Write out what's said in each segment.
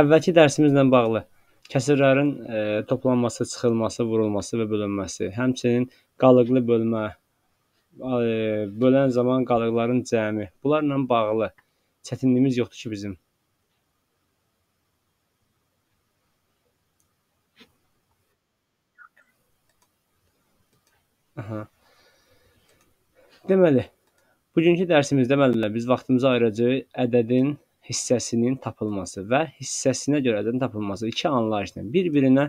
Əvvəlki dərsimizlə bağlı kəsirlərin e, toplanması, çıxılması, vurulması və bölünməsi, həmçinin qalıqlı bölmə, e, bölən zaman qalıqların cəmi. Bunlarla bağlı çətinliyimiz yoxdur ki bizim. Aha. Deməli, bugünkü dərsimizdə müəllimlər biz vaxtımızı ayıracağıq ədədin hissəsinin tapılması və hissəsinə görədən tapılması iki anlayışla bir-birinə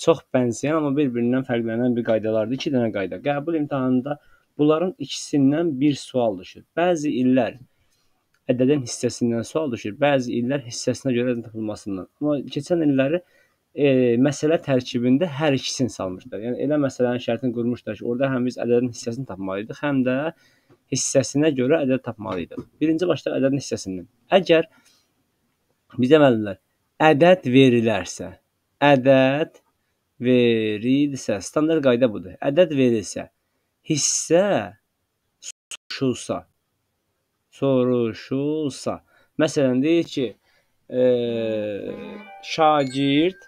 çox bənzəyən amma bir-birindən fərqlənən bir qaydalardır. 2 dənə qayda. Qəbul imtahanında bunların ikisindən bir sual düşür. Bəzi illər ədədin hissəsindən sual düşür. Bəzi illər hissəsinə görə tapılmasından. Amma keçən illəri e, məsələ tərkibində hər ikisini salmışlar. Yəni elə məsələnin şərtini qurmuşlar ki, orada həm biz ədədin hissəsini tapmalıydıq, həm də e, hissəsinə görə ədəd tapmalıydıq. Birinci başda ədədin hissəsindən. Əgər bizə müəllimlər ədəd verilərsə, ədəd verilsə, standart qayda budur. Ədəd verilsə, hissə soruşulsa, soruşulsa, məsələn deyək ki, e, şagird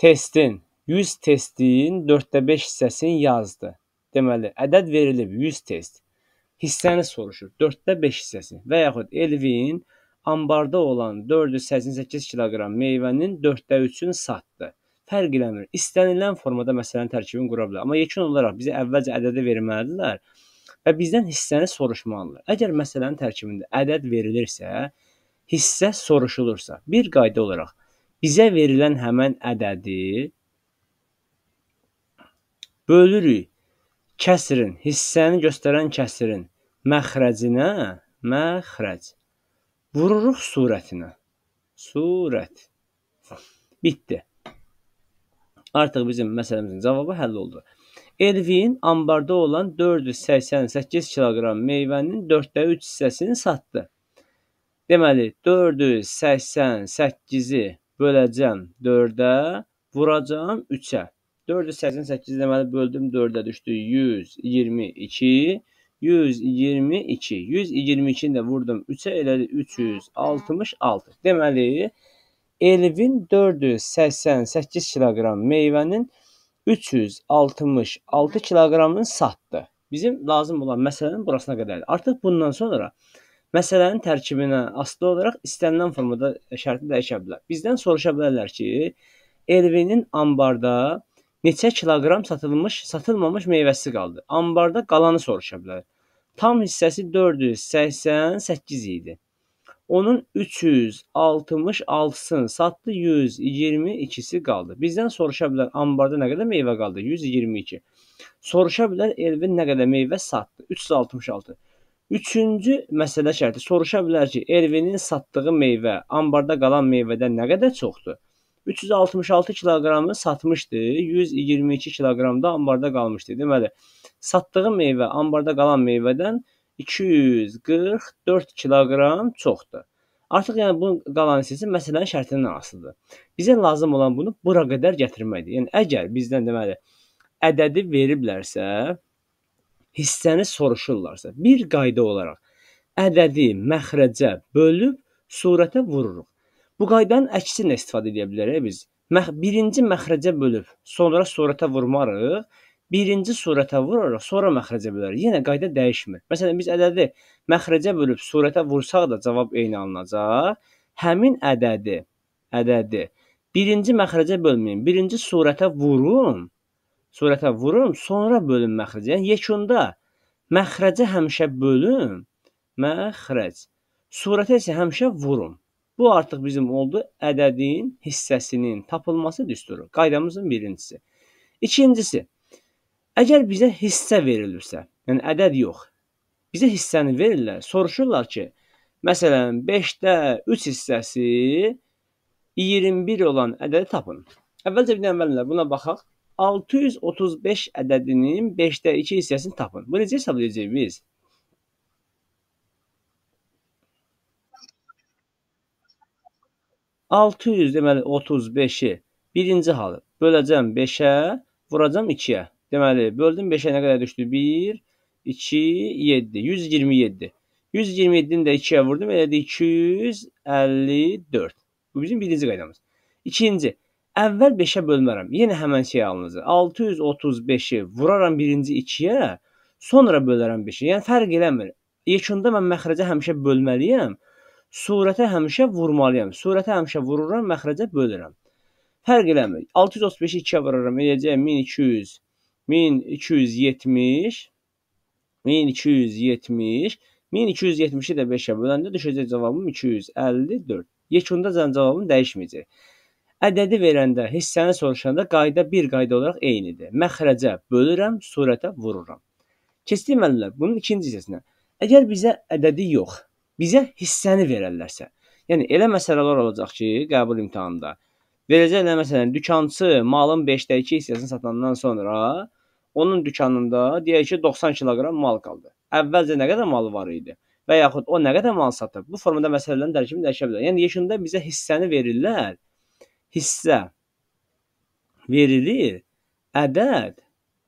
testin 100 testin 4-də 5 hissəsini yazdı. Deməli, ədəd verilib 100 test hissəni soruşur. 4də 5 hissəsi və yaxud Elvin ambarda olan 488 kiloqram meyvənin 4də 3-ünü satdı. Fərq eləmir. İstənilən formada məsələn tərkibini qura bilər. Amma yekun olaraq bizə əvvəlcə ədədi verməlidirlər və bizdən hissəni soruşmalılar. Əgər məsələnin tərkibində ədəd verilirsə, hissə soruşulursa, bir qayda olaraq bizə verilən həmin ədədi bölürük kəsrin, hissəni göstərən kəsrin məxrəcinə məxrəc. Vururuq surətinə. Surət. Bitdi. Artıq bizim məsələmizin cavabı həll oldu. Elvin ambarda olan 488 kiloqram meyvənin 4də 3 hissəsini satdı. Deməli 488-i böləcəm 4-ə, vuracam 3-ə. 488 deməli böldüm 4-ə düşdü 122. 122. 122-ni də vurdum 3-ə elədi 366. Deməli Elvin 488 kiloqram meyvənin 366 kiloqramını satdı. Bizim lazım olan məsələnin burasına qədərdir. Artıq bundan sonra məsələnin tərkibinə asılı olaraq istənilən formada şərti dəyişə bilər. Bizdən soruşa bilərlər ki, Elvinin ambarda neçə kiloqram satılmış, satılmamış meyvəsi qaldı. Ambarda qalanı soruşa bilər. Tam hissəsi 488 idi. Onun 366-sını satdı, 122-si qaldı. Bizdən soruşa bilər ambarda nə qədər meyvə qaldı? 122. Soruşa bilər Elvin nə qədər meyvə satdı? 366. Üçüncü məsələ şərti soruşa bilər ki, Elvinin satdığı meyvə ambarda qalan meyvədən nə qədər çoxdur? 366 kiloqramı satmışdı. 122 kiloqram da ambarda qalmışdı. Deməli, satdığı meyvə ambarda qalan meyvədən 244 kiloqram çoxdur. Artıq yəni bu qalan hissəsi məsələnin şərtindən asılıdır. Bizə lazım olan bunu bura qədər gətirməkdir. Yəni əgər bizdən deməli ədədi veriblərsə, hissəni soruşurlarsa, bir qayda olaraq ədədi məxrəcə bölüb surətə vururuq. Bu qaydanın əksinə istifadə edə bilərik biz. Məx birinci məxrəcə bölüb, sonra surətə vurmarıq. Birinci surətə vurarıq, sonra məxrəcə bölərək. Yenə qayda dəyişmir. Məsələn, biz ədədi məxrəcə bölüb surətə vursaq da cavab eyni alınacaq. Həmin ədədi, ədədi birinci məxrəcə bölməyin, birinci surətə vurun. Surətə vurun, sonra bölün məxrəcə. Yəni yekunda məxrəcə həmişə bölün, məxrəc. Surətə isə həmişə vurun. Bu artıq bizim oldu ədədin hissəsinin tapılması düsturu. Qaydamızın birincisi. İkincisi, əgər bizə hissə verilirsə, yəni ədəd yox, bizə hissəni verirlər, soruşurlar ki, məsələn, 5-də 3 hissəsi 21 olan ədədi tapın. Əvvəlcə bir əvvəllər buna baxaq. 635 ədədinin 5-də 2 hissəsini tapın. Bu necə hesab edəcəyik biz? 600 deməli 35-i birinci halı böləcəm 5-ə, vuracam 2-yə. Deməli böldüm 5-ə nə qədər düşdü? 1 2 7 127. 127-ni də 2-yə vurdum, elədi 254. Bu bizim birinci qaydamız. İkinci, əvvəl 5-ə bölmərəm. Yenə həmin şey alınacaq. 635-i vuraram birinci 2-yə, sonra bölərəm 5-ə. Yəni fərq eləmir. Yekunda mən məxrəcə həmişə bölməliyəm surətə həmişə vurmalıyam. Surətə həmişə vururam, məxrəcə bölürəm. Fərq eləmir. 635-i 2-yə vuraram, eləyəcəyəm 1200, 1270, 1270, 1270-i də 5-ə böləndə düşəcək cavabım 254. Yekunda cavabım dəyişməyəcək. Ədədi verəndə, hissəni soruşanda qayda bir qayda olaraq eynidir. Məxrəcə bölürəm, surətə vururam. Keçdik müəllimlər bunun ikinci hissəsinə. Əgər bizə ədədi yox, bizə hissəni verərlərsə. Yəni elə məsələlər olacaq ki, qəbul imtahanında verəcəklər məsələn dükançı malın 5-də 2 hissəsini satandan sonra onun dükanında deyək ki 90 kiloqram mal qaldı. Əvvəlcə nə qədər malı var idi və yaxud o nə qədər mal satıb. Bu formada məsələlərin tərkibini dəyişə bilər. Yəni yekununda bizə hissəni verirlər. Hissə verilir. Ədəd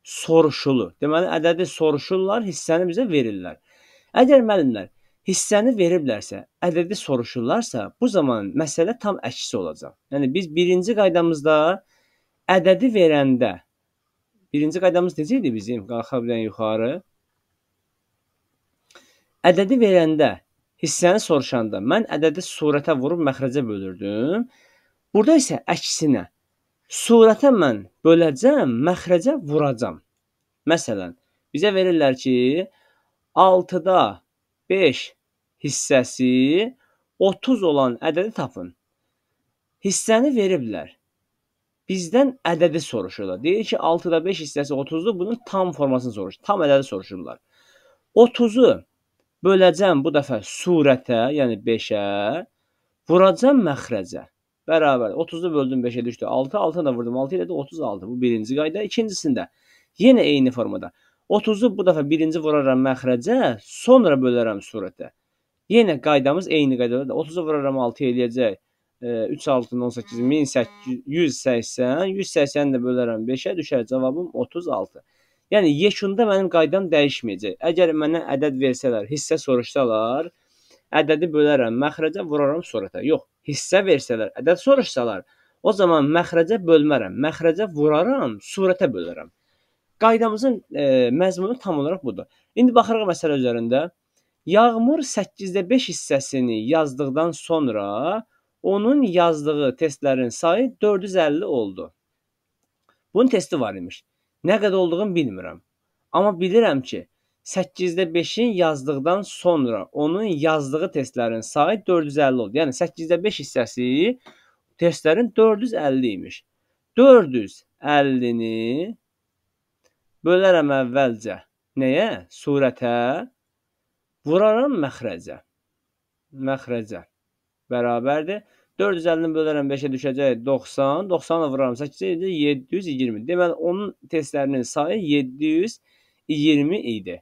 soruşulur. Deməli ədədi soruşurlar, hissəni bizə verirlər. Əgər müəllimlər hissəni veriblərsə, ədədi soruşurlarsa, bu zaman məsələ tam əksi olacaq. Yəni biz birinci qaydamızda ədədi verəndə birinci qaydamız necə idi bizim? Qalxa bilən yuxarı. Ədədi verəndə, hissəni soruşanda mən ədədi surətə vurub məxrəcə bölürdüm. Burada isə əksinə surətə mən böləcəm, məxrəcə vuracam. Məsələn, bizə verirlər ki, 6-da 5 hissəsi 30 olan ədədi tapın. Hissəni veriblər. Bizdən ədədi soruşurlar. Deyir ki, 6-da 5 hissəsi 30-dur. Bunun tam formasını soruşur. Tam ədədi soruşurlar. 30-u böləcəm bu dəfə surətə, yəni 5-ə, vuracam məxrəcə. Bərabər 30-u böldüm 5-ə düşdü 6, 6-dan da vurdum 6 elədi 36. Bu birinci qayda. İkincisində yenə eyni formada 30-u bu dəfə birinci vuraram məxrəcə, sonra bölərəm surətə. Yenə qaydamız eyni qaydadır. 30-u vuraram 6 eləyəcək. 3 6 18 1880 180 də bölərəm 5-ə düşər cavabım 36. Yəni yekunda mənim qaydam dəyişməyəcək. Əgər mənə ədəd versələr, hissə soruşsalar, ədədi bölərəm məxrəcə, vuraram surətə. Yox, hissə versələr, ədəd soruşsalar, o zaman məxrəcə bölmərəm. Məxrəcə vuraram, surətə bölərəm. Qaydamızın e, məzmunu tam olaraq budur. İndi baxırıq məsələ üzərində. Yağmur 8-də 5 hissəsini yazdıqdan sonra onun yazdığı testlərin sayı 450 oldu. Bunun testi var imiş. Nə qədər olduğunu bilmirəm. Amma bilirəm ki, 8-də 5-in yazdıqdan sonra onun yazdığı testlərin sayı 450 oldu. Yəni 8-də 5 hissəsi testlərin 450 imiş. 450-ni Bölərəm əvvəlcə. Nəyə? Surətə. Vuraram məxrəcə. Məxrəcə. Bərabərdir. 450-ni bölərəm 5-ə düşəcək 90. 90-la vuraram 8-ə 720. Deməli onun testlərinin sayı 720 idi.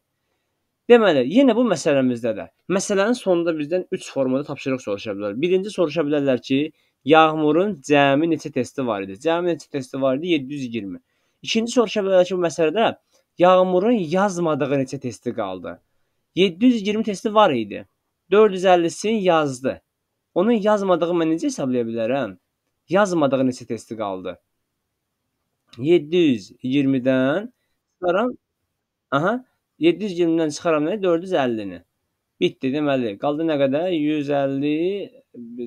Deməli, yenə bu məsələmizdə də məsələnin sonunda bizdən 3 formada tapşırıq soruşa bilər. Birinci soruşa bilərlər ki, Yağmurun cəmi neçə testi var idi? Cəmi neçə testi var idi? 720. İkinci soruşmadakı bu məsələdə Yağmurun yazmadığı neçə testi qaldı? 720 testi var idi. 450-sini yazdı. Onun yazmadığı mən necə hesablaya bilərəm? Yazmadığı neçə testi qaldı? 720-dən çıxaram. Aha, 720-dən çıxaram nə? 450-ni. Bitdi deməli. Qaldı nə qədər? 150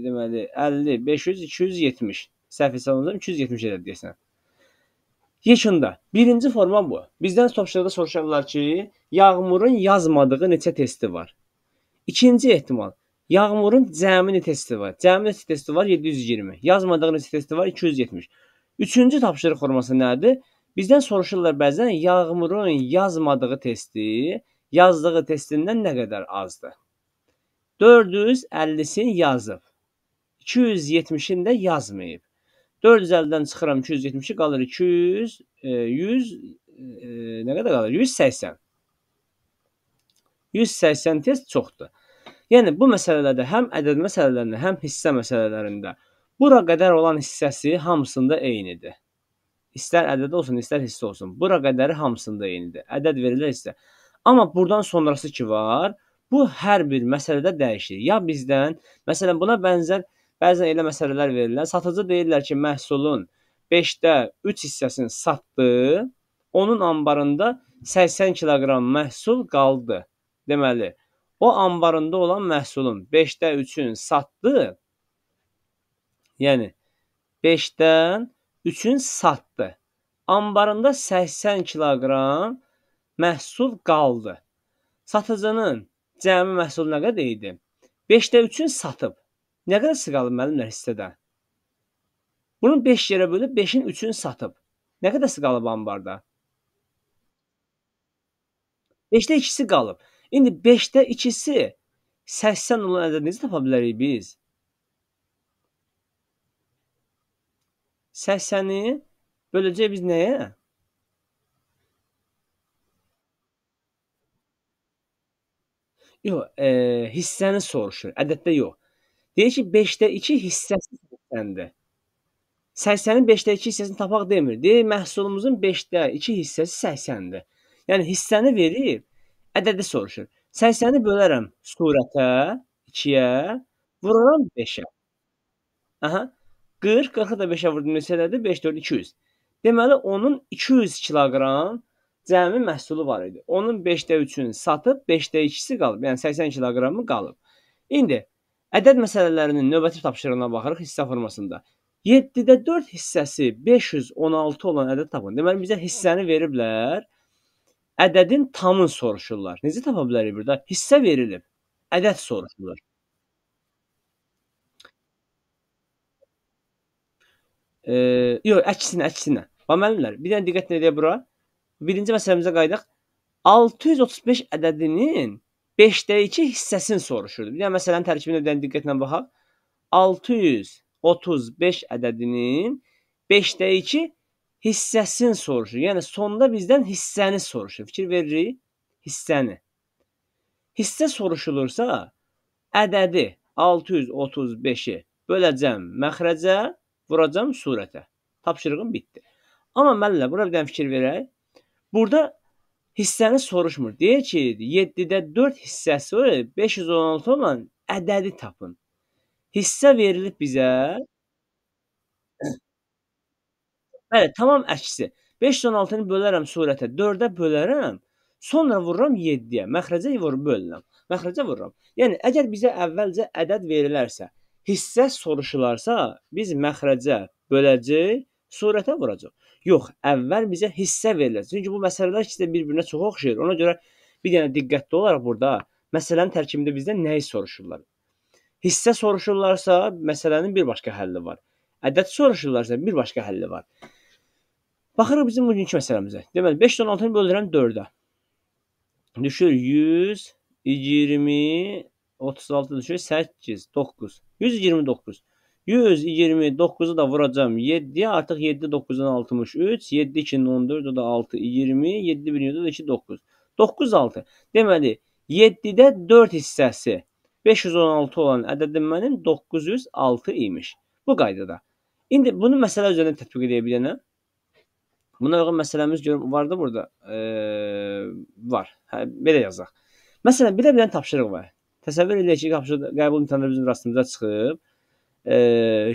deməli 50 500 270. Səhv hesablamıram 270 edər deyəsən. Yekunda birinci forma bu. Bizdən soruşanda soruşarlar ki, Yağmurun yazmadığı neçə testi var? İkinci ehtimal. Yağmurun cəmi testi var. Cəmi testi var 720. Yazmadığı neçə testi var 270. Üçüncü tapşırıq forması nədir? Bizdən soruşurlar bəzən Yağmurun yazmadığı testi yazdığı testindən nə qədər azdır? 450-sini yazıb. 270-ini də yazmayıb. 450-dən çıxıram 270-i, qalır 200, 100 e, e, nə qədər qalır? 180. 180 test çoxdur. Yəni bu məsələlərdə həm ədəd məsələlərində, həm hissə məsələlərində bura qədər olan hissəsi hamısında eynidir. İstər ədəd olsun, istər hissə olsun. Bura qədəri hamısında eynidir. Ədəd verilir hissə. Amma burdan sonrası ki var, bu hər bir məsələdə dəyişir. Ya bizdən, məsələn, buna bənzər e, Bəzən elə məsələlər verirlər. Satıcı deyirlər ki, məhsulun 5-də 3 hissəsini satdı. Onun anbarında 80 kiloqram məhsul qaldı. Deməli, o anbarında olan məhsulun 5-də 3-ünü satdı. Yəni 5-dən 3-ünü satdı. Anbarında 80 kiloqram məhsul qaldı. Satıcının cəmi məhsul nə qədər idi? 5-də 3-ünü satıb. Nə qədər sığalım müəllimlər hissədən? Bunun 5 yerə bölüb 5-in 3-ünü satıb. Nə qədər sığalıb ambarda? 5-də 2-si qalıb. İndi 5-də 2-si 80 olan ədəd necə tapa bilərik biz? 80-i böləcək biz nəyə? Yox, e, hissəni soruşur, ədəddə yox. Deyir ki, 5də 2 hissəsi sərsəndə. Sərsənin 5də 2 hissəsini tapaq demir. Deyir, məhsulumuzun 5də 2 hissəsi sərsəndə. Yəni hissəni verir, ədədi soruşur. Sərsəni bölərəm surətə, 2-yə, vururam 5-ə. Aha. 40, 40-ı da 5-ə vurdum neçə elədi? 5 4 200. Deməli onun 200 kiloqram cəmi məhsulu var idi. Onun 5də 3-ünü satıb, 5də 2-si qalıb. Yəni 80 kiloqramı qalıb. İndi Ədəd məsələlərinin növbəti tapşırığına baxırıq hissə formasında. 7-də 4 hissəsi 516 olan ədəd tapın. Deməli bizə hissəni veriblər. Ədədin tamını soruşurlar. Necə tapa bilərik burada? Hissə verilib. Ədəd soruşurlar. E, yox, əksinə, əksinə. Bax müəllimlər, bir dənə diqqət edək bura. Birinci məsələmizə qayıdaq. 635 ədədinin 5-də 2 hissəsini soruşurdu. Bir yəni də məsələn tərkibinə bir dənə diqqətlə baxaq. 635 ədədinin 5-də 2 hissəsini soruşur. Yəni sonda bizdən hissəni soruşur. Fikir veririk, hissəni. Hissə soruşulursa ədədi 635-i böləcəm məxrəcə, vuracam surətə. Tapşırığım bitdi. Amma müəllimə bura bir dənə fikir verək. Burada hissəni soruşmur. Deyir ki, 7-də 4 hissəsi 516 olan ədədi tapın. Hissə verilib bizə. Bəli, tamam əksi. 516-nı bölərəm surətə, 4-ə bölərəm, sonra vururam 7-yə. Məxrəcə vurub bölürəm. Məxrəcə vururam. Yəni əgər bizə əvvəlcə ədəd verilərsə, hissə soruşularsa, biz məxrəcə böləcək, surətə vuracağıq. Yox, əvvəl bizə hissə verilir. Çünki bu məsələlər ikisi də bir-birinə çox oxşayır. Ona görə bir dənə diqqətli olaraq burada məsələnin tərkibində bizdən nəyi soruşurlar? Hissə soruşurlarsa, məsələnin bir başqa həlli var. Ədəd soruşurlarsa, bir başqa həlli var. Baxırıq bizim bugünkü məsələmizə. Deməli 5-dən 6-nı böldürəm 4-ə. Düşür 100, 20, 36 düşür 8, 9. 129. 129-u da vuracağam 7. Artıq 7 9-dan 63. 7 2-nin 14, o da 6 20, 7 1 da 2 9. 9 6. Deməli 7-də 4 hissəsi 516 olan ədədim mənim 906 imiş. Bu qaydada. İndi bunu məsələ üzərində tətbiq edə bilənəm. Buna uyğun məsələmiz görüm vardı burada. E, var. Hə, belə yazaq. Məsələn, belə bir dənə tapşırıq var. Təsəvvür edək ki, qəbul imtahanında bizim rastımıza çıxıb e,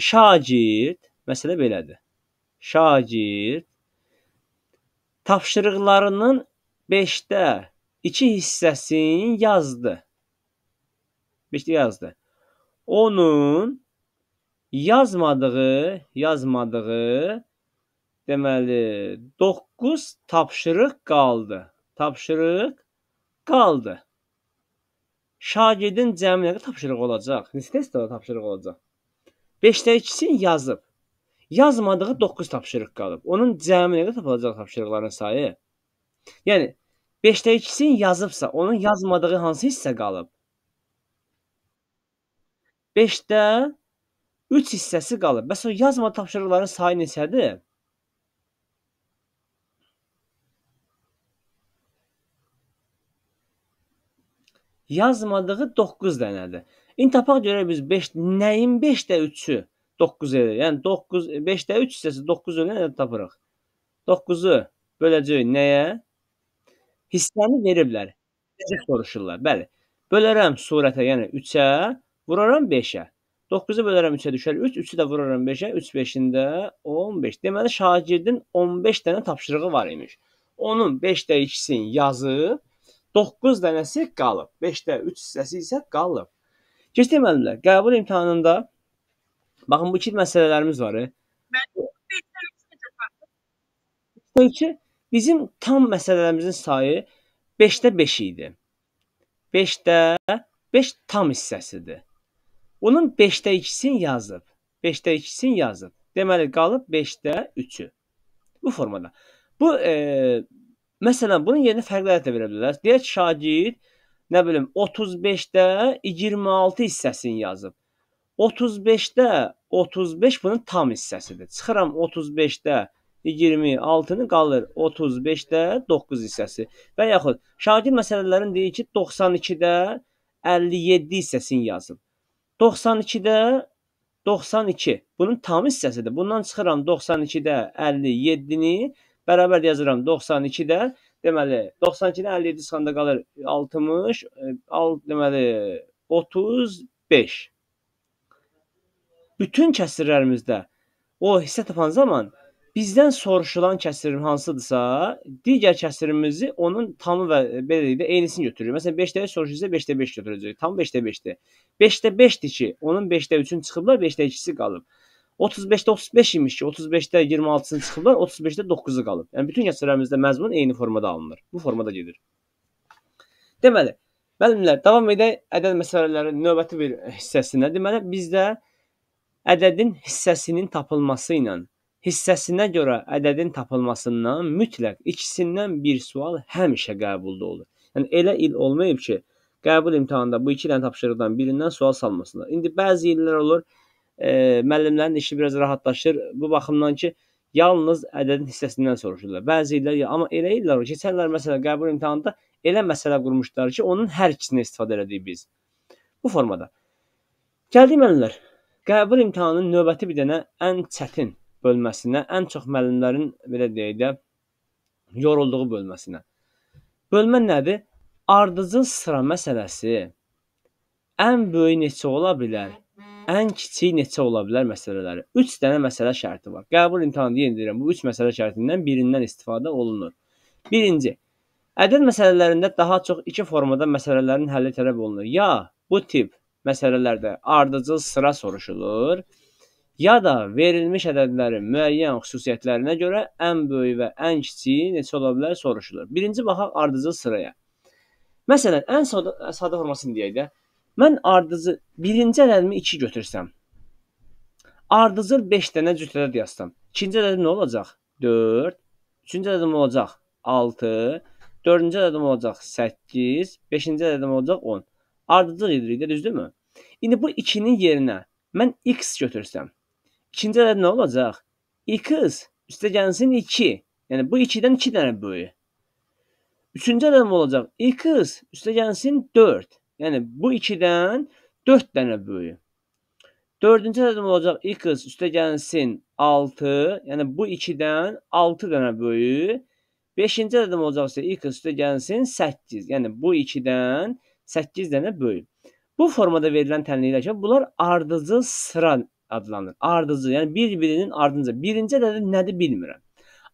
şagird, məsələ belədir. Şagird tapşırıqlarının 5-də 2 hissəsini yazdı. 5-də yazdı. Onun yazmadığı, yazmadığı deməli 9 tapşırıq qaldı. Tapşırıq qaldı. Şagirdin cəmi nə qədər tapşırıq olacaq? Neçə test tapşırıq olacaq? 5-də 2-sini yazıb. Yazmadığı 9 tapşırıq qalıb. Onun cəmi nə tapılacaq tapşırıqların sayı? Yəni 5-də 2-sini yazıbsa, onun yazmadığı hansı hissə qalıb? 5-də 3 hissəsi qalıb. Bəs o yazma tapşırıqların sayı neçədir? Yazmadığı 9 dənədir. İntapa görə biz 5 nəyin 5də 3-ü 9 edir. Yəni 9 5də 3 hissəsi 9 ilə tapırıq. 9-u böləcəyik nəyə? Hissəni veriblər. Necə soruşurlar? Bəli. Bölərəm surətə, yəni 3-ə, vuraram 5-ə. 9-u bölərəm 3-ə düşər 3, 3-ü də vuraram 5-ə, 3 5-ində 15. Deməli şagirdin 15 dənə tapşırığı var imiş. Onun 5-də 2-sini yazıb, 9 dənəsi qalıb. 5-də 3 hissəsi isə qalıb. Keçdik müəllimlər, qəbul imtahanında baxın bu iki məsələlərimiz var. E. Ki, bizim tam məsələlərimizin sayı 5-də 5 idi. 5-də 5 tam hissəsidir. Onun 5-də 2-sini yazıb. 5-də 2-sini yazıb. Deməli qalıb 5-də 3-ü. Bu formada. Bu e, məsələn bunun yerinə fərqlər də verə bilərlər. Deyək şagird nə bilim 35-də 26 hissəsini yazıb. 35-də 35 bunun tam hissəsidir. Çıxıram 35-də 26-nı qalır 35-də 9 hissəsi. Və yaxud şagird məsələlərin deyir ki, 92-də 57 hissəsini yazıb. 92-də 92 bunun tam hissəsidir. Bundan çıxıram 92-də 57-ni bərabər yazıram 92-də deməli 92-də 57 çıxanda qalır 60, e, al deməli 35. Bütün kəsirlərimizdə o hissə tapan zaman bizdən soruşulan kəsirin hansıdırsa, digər kəsirimizi onun tamı və e, belə deyək də eynisini götürür. Məsələn 5-də soruşulsa 5-də 5 götürəcək. Tam 5-də 5-dir. 5-də 5-dir ki, onun 5-də 3-ün çıxıblar, 5-də 2-si qalıb. 35-də 35 imiş ki, 35-də 26-sını çıxıblar, 35-də 9-u qalıb. Yəni bütün əsərlərimizdə məzmun eyni formada alınır. Bu formada gedir. Deməli, müəllimlər, davam edək ədəd məsələlərinin növbəti bir hissəsinə. Deməli, bizdə ədədin hissəsinin tapılması ilə hissəsinə görə ədədin tapılmasından mütləq ikisindən bir sual həmişə qəbulda olur. Yəni elə il olmayıb ki, qəbul imtahanında bu iki dənə tapşırıqdan birindən sual salmasınlar. İndi bəzi illər olur, e, müəllimlərin işi biraz rahatlaşır. Bu baxımdan ki, yalnız ədədin hissəsindən soruşurlar. Bəzi illər ya, amma elə illər keçənlər məsələn qəbul imtahanında elə məsələ qurmuşdular ki, onun hər ikisini istifadə elədik biz. Bu formada. Gəldik müəllimlər. Qəbul imtahanının növbəti bir dənə ən çətin bölməsinə, ən çox müəllimlərin belə deyək də yorulduğu bölməsinə. Bölmə nədir? Ardıcıl sıra məsələsi ən böyük neçə ola bilər? ən kiçik neçə ola bilər məsələləri? 3 dənə məsələ şərti var. Qəbul imtahanı yenə deyirəm, bu 3 məsələ şərtindən birindən istifadə olunur. Birinci, ədəd məsələlərində daha çox iki formada məsələlərin həlli tələb olunur. Ya bu tip məsələlərdə ardıcıl sıra soruşulur, ya da verilmiş ədədlərin müəyyən xüsusiyyətlərinə görə ən böyük və ən kiçiyi neçə ola bilər soruşulur. Birinci baxaq ardıcıl sıraya. Məsələn, ən sadə, sadə formasını deyək də. Mən ardıcı birinci ədədimi 2 götürsəm, ardıcıl 5 dənə cüt ədəd yazsam, ikinci ədədim nə olacaq? 4, üçüncü ədədim olacaq 6, dördüncü ədədim olacaq 8, beşinci ədədim olacaq 10. Ardıcıl edirik də, düzdürmü? İndi bu 2-nin yerinə mən x götürsəm, ikinci ədəd nə olacaq? 2x üstə gəlsin 2. Yəni bu 2-dən 2 dənə böyük. Üçüncü ədədim olacaq 2x üstə gəlsin 4. Yəni bu 2-dən 4 dənə böyük. Dördüncü rəqəm olacaq x üstə gəlsin 6, yəni bu 2-dən 6 dənə böyük. Beşinci rəqəm olacaq isə x üstə gəlsin 8, yəni bu 2-dən 8 dənə böyük. Bu formada verilən tənliklər bunlar ardıcıl sıra adlanır. Ardıcıl, yəni bir-birinin ardınca. Birinci ədədi nədir bilmirəm.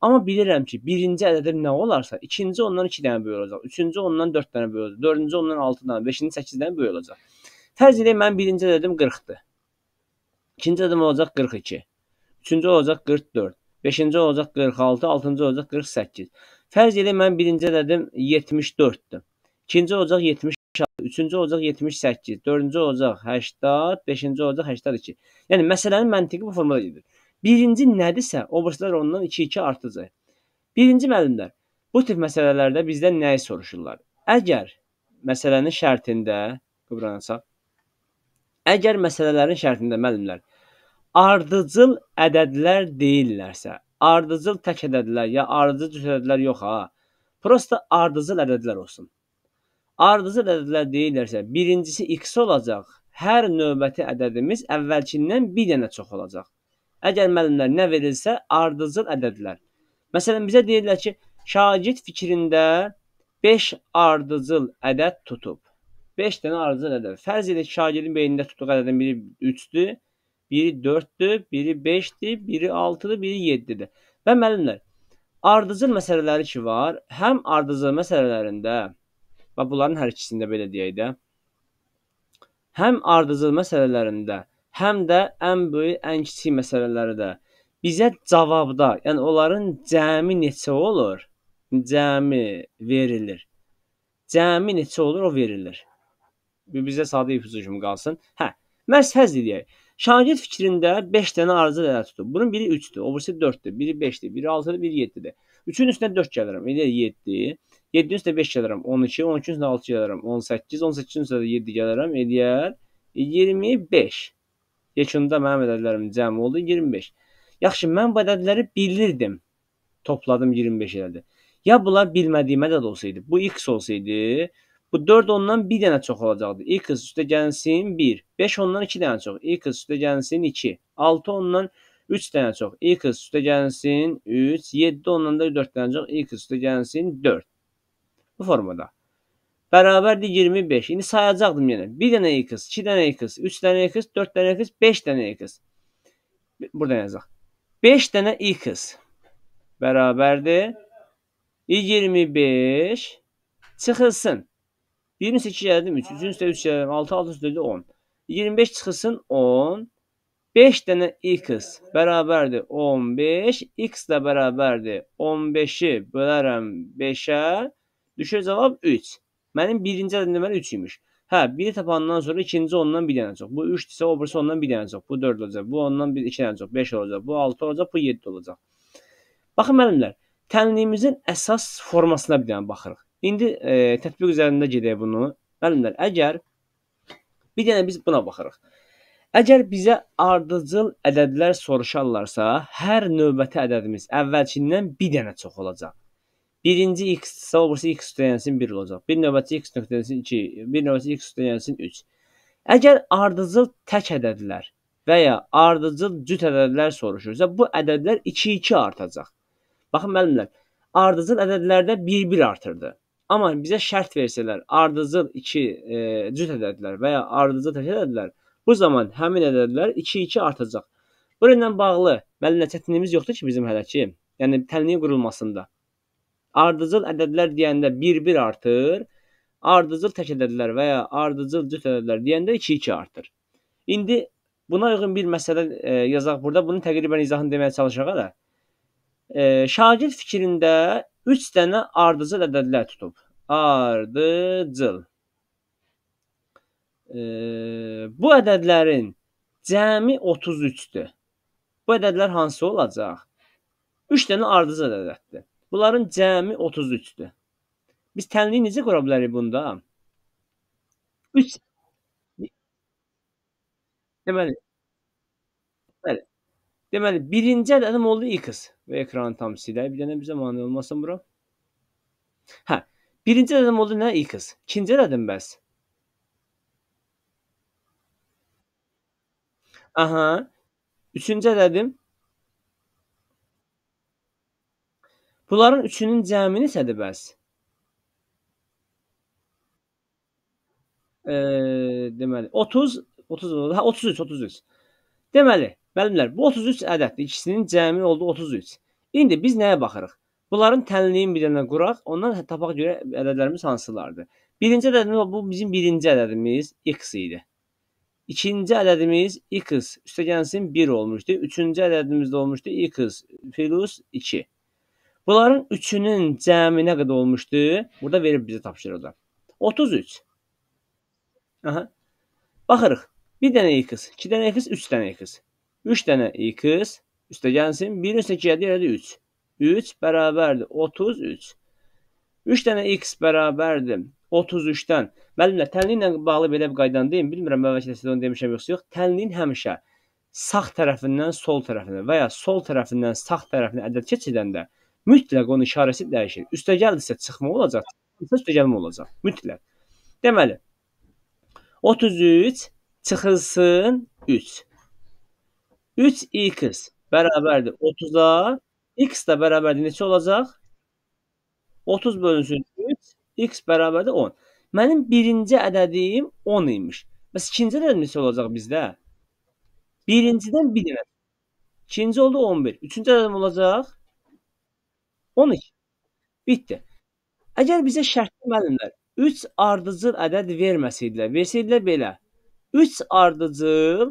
Amma bilirəm ki, birinci ədədim nə olarsa, ikinci ondan 2 dənə böyük olacaq, üçüncü ondan 4 dənə böyük olacaq, dördüncü ondan 6 dənə, beşinci 8 dənə böyük olacaq. Fərz edək mənim birinci ədədim 40-dır. İkinci ədədim olacaq 42. Üçüncü olacaq 44. Beşinci olacaq 46, altıncı olacaq 48. Fərz edək mənim birinci ədədim 74-dür. İkinci olacaq 76, üçüncü olacaq 78, dördüncü olacaq 80, beşinci olacaq 82. Yəni məsələnin məntiqi bu formada gedir. Birinci nədirsə, o birisilər ondan 2-2 artacaq. Birinci müəllimlər bu tip məsələlərdə bizdən nəyi soruşurlar? Əgər məsələnin şərtində qıbranacaq. Əgər məsələlərin şərtində müəllimlər ardıcıl ədədlər deyillərsə, ardıcıl tək ədədlər ya ardıcıl cüt ədədlər yox ha. Prosta ardıcıl ədədlər olsun. Ardıcıl ədədlər deyillərsə, birincisi x olacaq. Hər növbəti ədədimiz əvvəlkindən bir dənə çox olacaq. Əgər müəllimlər nə verilsə ardıcıl ədədlər. Məsələn bizə deyirlər ki, şagird fikrində 5 ardıcıl ədəd tutub. 5 dənə ardıcıl ədəd. Fərz edək şagirdin beynində tutduğu ədədin biri 3-dür, biri 4-dür, biri 5-dir, biri 6-dır, biri 7-dir. Və müəllimlər ardıcıl məsələləri ki var, həm ardıcıl məsələlərində və bunların hər ikisində belə deyək də, həm ardıcıl məsələlərində həm də ən böyük, ən kiçik məsələləri də bizə cavabda, yəni onların cəmi neçə olur? Cəmi verilir. Cəmi neçə olur o verilir. Bizə sadə ipucu kimi qalsın. Hə, məhz fəzl eləyək. Şagird fikrində 5 dənə arıza dəyər tutub. Bunun biri 3-dür, o birisi 4-dür, biri 5-dir, biri 6-dır, biri 7-dir. 3-ün üstünə 4 gəlirəm, elə 7. 7-nin üstünə 5 gəlirəm, 12, 12-nin üstünə 6 gəlirəm, 18, 18-nin üstünə 7 gəlirəm, eləyər 25. Yekunda mənim ədədlərim cəmi oldu 25. Yaxşı, mən bu ədədləri bilirdim. Topladım 25 ədədi. Ya bunlar bilmədiyim ədəd olsaydı, bu x olsaydı, bu 4 ondan 1 dənə çox olacaqdı. x üstə gəlsin 1, 5 ondan 2 dənə çox, x üstə gəlsin 2, 6 ondan 3 dənə çox, x üstə gəlsin 3, 7 ondan da 4 dənə çox, x üstə gəlsin 4. Bu formada. Beraberdi 25. Şimdi sayacaktım yine. Bir tane x, iki tane x, üç tane x, dört tane x, beş tane x. Buradan yazaq. 5 tane x beraberdi. 25 çıxılsın. 1-nin 8 gəldim 3, 3-ün üstə 3 gəldim 6, 6 üstə 10. 25 çıxılsın 10. 5 dənə x bərabərdir 15. x də bərabərdir 15-i bölərəm 5-ə. Düşür cavab 3. Mənim birinci ədədim deməli 3 imiş. Hə, biri tapandan sonra ikinci ondan bir dənə çox. Bu 3-dirsə, o birisi ondan bir dənə çox. Bu 4 olacaq. Bu ondan bir 2 dənə çox, 5 olacaq. Bu 6 olacaq, bu 7 olacaq. Baxın müəllimlər, tənliyimizin əsas formasına bir dənə baxırıq. İndi e, tətbiq üzərində gedək bunu. Müəllimlər, əgər bir dənə biz buna baxırıq. Əgər bizə ardıcıl ədədlər soruşarlarsa, hər növbəti ədədimiz əvvəlkindən bir dənə çox olacaq. Birinci x sağolsa x üstələnsin 1 olacaq. Bir növbəti x nöqtələnsin 2, bir növbəti x üstələnsin 3. Əgər ardıcıl tək ədədlər və ya ardıcıl cüt ədədlər soruşursa, bu ədədlər 2-2 artacaq. Baxın müəllimlər, ardıcıl ədədlərdə 1-1 artırdı. Amma bizə şərt versələr, ardıcıl 2 e, cüt ədədlər və ya ardıcıl tək ədədlər, bu zaman həmin ədədlər 2-2 artacaq. Bununla bağlı müəllimlə çətinliyimiz yoxdur ki, bizim hələ ki, yəni tənliyin qurulmasında. Ardıcıl ədədlər deyəndə 1-1 artır. Ardıcıl tək ədədlər və ya ardıcıl cüt ədədlər deyəndə 2-2 artır. İndi buna uyğun bir məsələ e, yazaq burada. Bunun təqribən izahını deməyə çalışaq da. E, şagird fikrində 3 dənə ardıcıl ədədlər tutub. Ardıcıl. E, bu ədədlərin cəmi 33-dür. Bu ədədlər hansı olacaq? 3 dənə ardıcıl ədəddir. Bunların cəmi 33 Biz tənliyi necə qura bilərik bunda? 3 Deməli Bəli. Deməli birinci ədədim oldu x və ekranı tam silək. Bir dənə bizə mane olmasın bura. Hə, birinci ədədim oldu nə x? İkinci ədədim bəs. Aha. Üçüncü ədədim Bunların üçünün cəmi neçədir bəs? Eee, deməli 30 30 oldu. Hə 33, 33. Deməli, müəllimlər, bu 33 ədəddir. İkisinin cəmi oldu 33. İndi biz nəyə baxırıq? Bunların tənliyini bir dənə quraq, ondan hə, tapaq görə ədədlərimiz hansılardır. Birinci ədədimiz bu bizim birinci ədədimiz x idi. İkinci ədədimiz x üstəgənsin 1 olmuşdu. Üçüncü ədədimiz də olmuşdu x plus 2. Bunların üçünün cəmi nə qədər olmuşdu? Burada verib bizə tapşırıldı. 33. Aha. Baxırıq. 1 dənə x, 2 dənə x, 3 dənə x. 3 dənə x üstə gəlsin. 1 üstə gəldi, elədi 3. 3 bərabərdir 33. 3 dənə x bərabərdir 33-dən. Müəllimlər, tənlinlə bağlı belə bir qaydan deyim. Bilmirəm əvvəlki dərsdə onu demişəm yoxsa yox. Tənlin həmişə sağ tərəfindən sol tərəfinə və ya sol tərəfindən sağ tərəfinə ədəd keçidəndə mütləq onun işarəsi dəyişir. Üstəgəldirsə çıxma olacaq, üstəgəlmə olacaq mütləq. Deməli 33 çıxılsın 3. 3x bərabərdir 30-a. x də bərabərdir neçə olacaq? 30 bölünsün 3, x bərabərdir 10. Mənim birinci ədədim 10 imiş. Bəs ikinci ədəd neçə olacaq bizdə? Birincidən 1 dənə. İkinci oldu 11. Üçüncü ədədim olacaq 12. Bitdi. Əgər bizə şərtli müəllimlər 3 ardıcıl ədəd verməsəydilər, versəydilər belə. 3 ardıcıl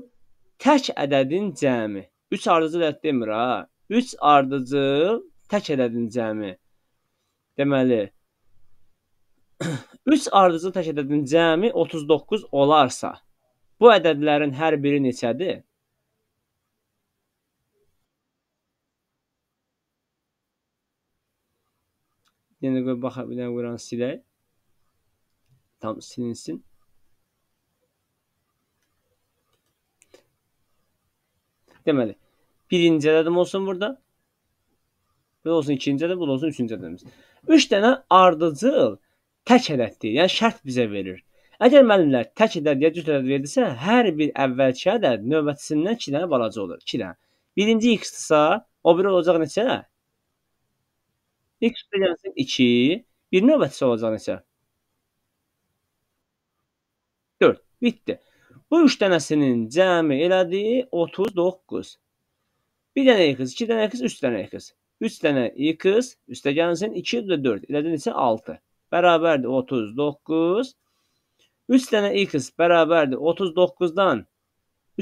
tək ədədin cəmi. 3 ardıcıl ədəd demir ha. 3 ardıcıl tək ədədin cəmi. Deməli 3 ardıcıl tək ədədin cəmi 39 olarsa, bu ədədlərin hər biri neçədir? Yenə qoy baxa bir dənə vuran silək. Tam silinsin. Deməli, birinci ədədim olsun burada. Bu olsun ikinci ədəd, bu olsun üçüncü ədədimiz. Üç dənə ardıcıl tək ədəddir. Yəni şərt bizə verir. Əgər müəllimlər tək ədəd ya cüt ədəd verdisə, hər bir əvvəlki ədəd növbətisindən 2 dənə balaca olur. 2 dənə. Birinci x-dirsə, o biri olacaq neçə? X bölünsün 2. Bir növbətçi olacağını isə 4. Bitdi. Bu 3 dənəsinin cəmi elədiyi 39. Bir dənə x, 2 dənə x, 3 dənə x. 3 dənə x, üstə gəlsin 2 və 4. Elədin isə 6. Bərabərdir 39. 3 dənə x bərabərdir 39-dan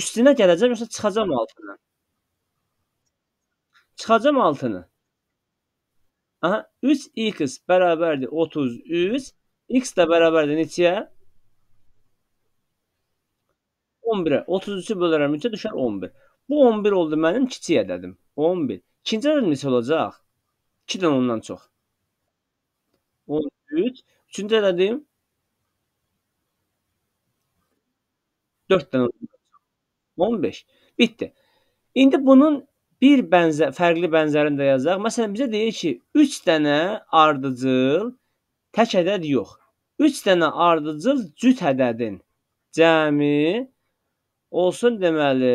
üstünə gələcəm yoxsa çıxacam altına? Çıxacam altını. Aha, 3x bərabərdir 33. X də bərabərdir neçəyə? 11-ə. 33-ü bölərəm 3-ə düşər 11. Bu 11 oldu mənim kiçik ədədim. 11. İkinci ədəd neçə olacaq? 2 dən ondan çox. 13. Üçüncü ədədim 4 dən ondan çox. 15. Bitdi. İndi bunun bir bənzər fərqli bənzərini də yazaq. Məsələn bizə deyir ki, 3 dənə ardıcıl tək ədəd yox. 3 dənə ardıcıl cüt ədədin cəmi olsun deməli.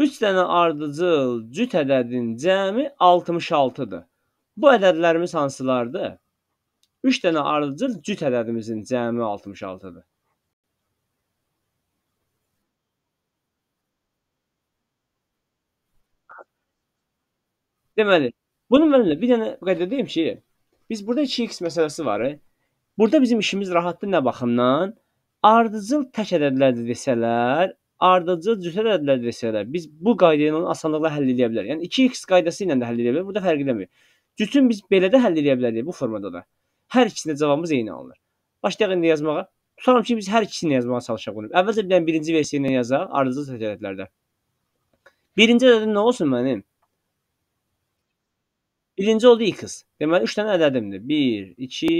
3 dənə ardıcıl cüt ədədin cəmi 66-dır. Bu ədədlərimiz hansılardır? 3 dənə ardıcıl cüt ədədimizin cəmi 66-dır. Deməli, bunun mənimlə bir dənə qədər deyim ki, biz burada 2x məsələsi var. Burada bizim işimiz rahatdır nə baxımdan? Ardıcıl tək ədədlərdir desələr, ardıcıl cüt ədədlərdir desələr, biz bu qayda ilə asanlıqla həll edə bilərik. Yəni 2x qaydası ilə də həll edə bilərik. Burada fərq eləmir. Cütün biz belə də həll edə bilərik bu formada da. Hər ikisində cavabımız eyni alınır. Başlayaq indi yazmağa. Tutalım ki, biz hər ikisini yazmağa çalışaq bunu. Əvvəlcə bir dənə birinci versiyayla yazaq, ardıcıl tək ədədlərdə. Birinci ədədim nə olsun mənim? Birinci oldu x. Deməli 3 dənə ədədimdir. 1, 2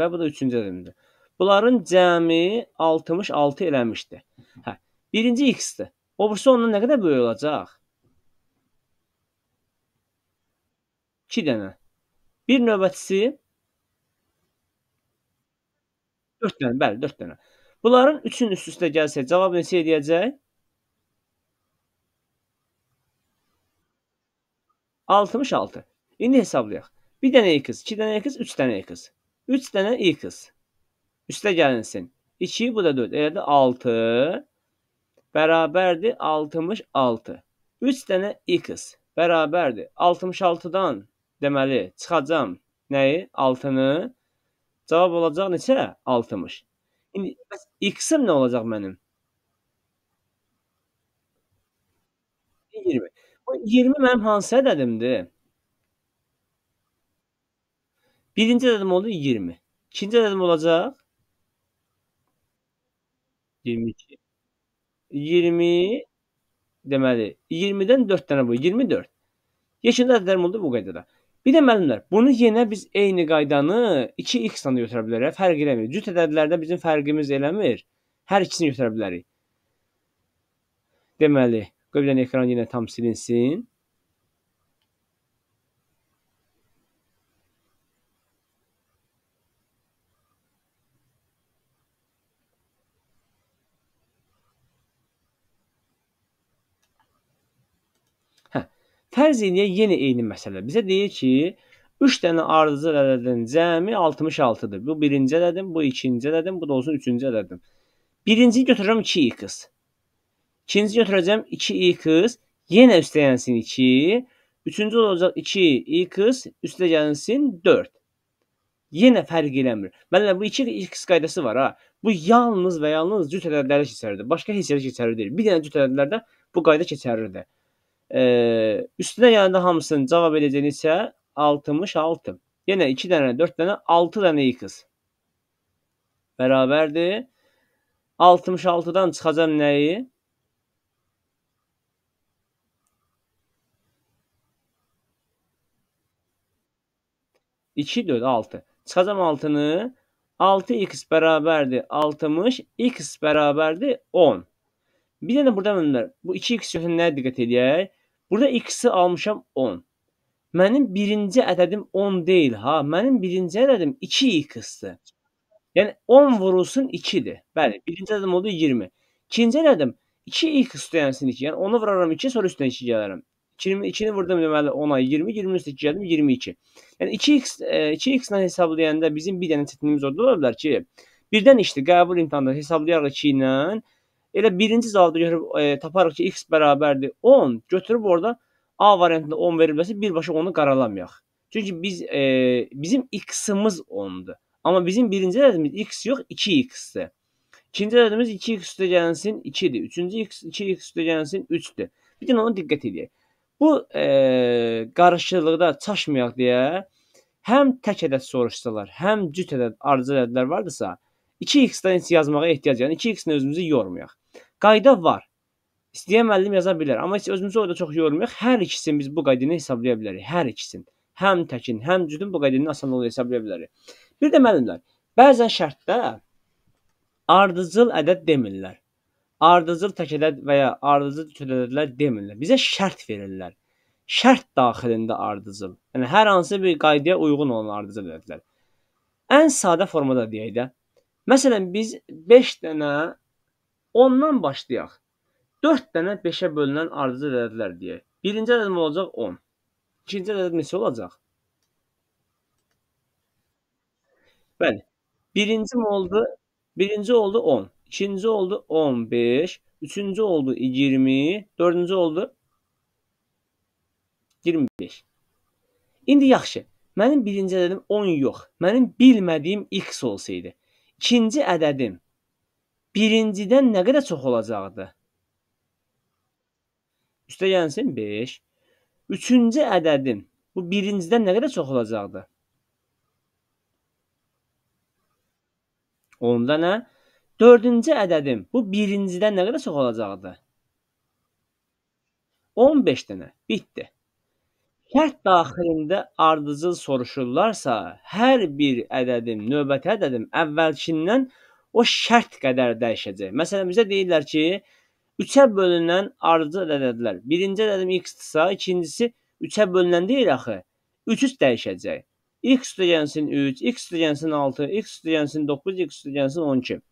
və bu da 3-cü ədədimdir. Bunların cəmi 66 eləmişdi. Hə, birinci x-dir. O birisi ondan nə qədər böyük olacaq? 2 dənə. Bir növbətçisi 4 dənə, bəli, 4 dənə. Bunların üçün üst-üstə gəlsə cavab neçə edəcək? 66. İndi hesablayaq. 1 dənə x, 2 dənə x, 3 dənə x. 3 dənə x. Üstə gəlinsin. 2, bu da 4. Elədir 6. Bərabərdir 66. 3 dənə x bərabərdir. 66-dan deməli çıxacam nəyi? 6-nı. Cavab olacaq neçə? 60. İndi bəs x-im nə olacaq mənim? O 20 mənim hansı ədədimdir? Birinci ədədim oldu 20. İkinci ədədim olacaq 22. 20 deməli 20-dən 4 dənə bu 24. Yeşildə ədədlərim oldu bu qaydada. Bir də müəllimlər, bunu yenə biz eyni qaydanı 2x-dan götürə bilərik. Fərq eləmir. Cüt ədədlərdə bizim fərqimiz eləmir. Hər ikisini götürə bilərik. Deməli Görürəm ekran yenə tam silinsin. Fərz eləyək yenə eyni məsələ. Bizə deyir ki, 3 dənə ardıcıl ədədin cəmi 66-dır. Bu birinci ədədim, bu ikinci ədədim, bu da olsun üçüncü ədədim. Birinci götürürəm 2x. İkinciyi götürəcəm 2i qız. Yenə üstələnsin 2. Üçüncü olacaq 2i qız. Üstə gəlinsin 4. Yenə fərq eləmir. Məndə bu 2x qaydası var ha. Bu yalnız və yalnız cüt ədədləri keçərlidir. Başqa heç yerə keçərli deyil. Bir dənə cüt ədədlərdə bu qayda keçərlidir. Ee, üstünə gələndə hamısının cavab edəcəyinizsə 66. Yenə 2 dənə, 4 dənə, 6 dənə x. Bərabərdir. 66-dan çıxacam nəyi? 2, 4, 6. Çıxacam 6-nı. 6x bərabərdir 60, x bərabərdir 10. Bir dənə burada mənimlər, bu 2x yoxsa nəyə diqqət edək? Burada x-i almışam 10. Mənim birinci ədədim 10 deyil ha, mənim birinci ədədim 2x-dir. Yəni 10 vurulsun 2-dir. Bəli, birinci ədədim oldu 20. İkinci ədədim 2x üstəyənsin 2. Yəni onu vuraram 2, sonra üstünə 2 gələrəm. 2-ni 2-ni vurdum deməli 10-a 20, 20-nin üstə 2 gəldim 22. Yəni 2x 2x-lə hesablayanda bizim bir dənə çətinliyimiz orada ola bilər ki, birdən işdi qəbul imtahanında hesablayaraq 2 ilə elə birinci zalda götürüb e, taparıq ki, x bərabərdir 10, götürüb orada A variantında 10 verilməsi birbaşa onu qaralamayaq. Çünki biz e, bizim x-imiz 10-dur. Amma bizim birinci ədədimiz x yox, 2x-dir. İkinci ədədimiz 2x üstə gəlsin 2-dir. Üçüncü x 2x üstə gəlsin 3-dür. Bir də ona diqqət edək. Bu e, qarışıqlıqda çaşmayaq deyə həm tək ədəd soruşsalar, həm cüt ədəd arzu ədədlər vardırsa, 2x-dən yazmağa ehtiyac, yəni 2x-ni özümüzü yormayaq. Qayda var. İstəyən müəllim yaza bilər, amma heç özümüzü orada çox yormayaq. Hər ikisini biz bu qaydını hesablaya bilərik. Hər ikisini. Həm təkin, həm cütün bu qaydını asanlıqla hesablaya bilərik. Bir də müəllimlər, bəzən şərtdə ardıcıl ədəd demirlər ardıcıl təkədə və ya ardıcıl cütədələr demirlər. Bizə şərt verirlər. Şərt daxilində ardıcıl. Yəni hər hansı bir qaydaya uyğun olan ardıcıl deyirlər. Ən sadə formada deyək də. Məsələn biz 5 dənə 10-dan başlayaq. 4 dənə 5-ə bölünən ardıcıl ədədlər deyək. Birinci ədədimiz olacaq 10. İkinci ədəd neçə olacaq? Bəli. Birinci oldu? Birinci oldu 10 ikinci oldu 15, üçüncü oldu 20, dördüncü oldu 25. İndi yaxşı. Mənim birinci ədədim 10 yox. Mənim bilmədiyim x olsaydı. İkinci ədədim birincidən nə qədər çox olacaqdı? Üstə gəlsin 5. Üçüncü ədədim bu birincidən nə qədər çox olacaqdı? Onda nə? Dördüncü ədədim bu birincidən nə qədər çox olacaqdı? 15 dənə. Bitdi. Şərt daxilində ardıcıl soruşurlarsa, hər bir ədədim, növbəti ədədim əvvəlkindən o şərt qədər dəyişəcək. Məsələn, bizə deyirlər ki, 3-ə bölünən ardıcıl ədədlər. Birinci ədədim x-dirsə, ikincisi 3-ə bölünən deyil axı. 3-üz dəyişəcək. x üstə gəlsin 3, x üstə gəlsin 6, x üstə gəlsin 9, x üstə gəlsin 12.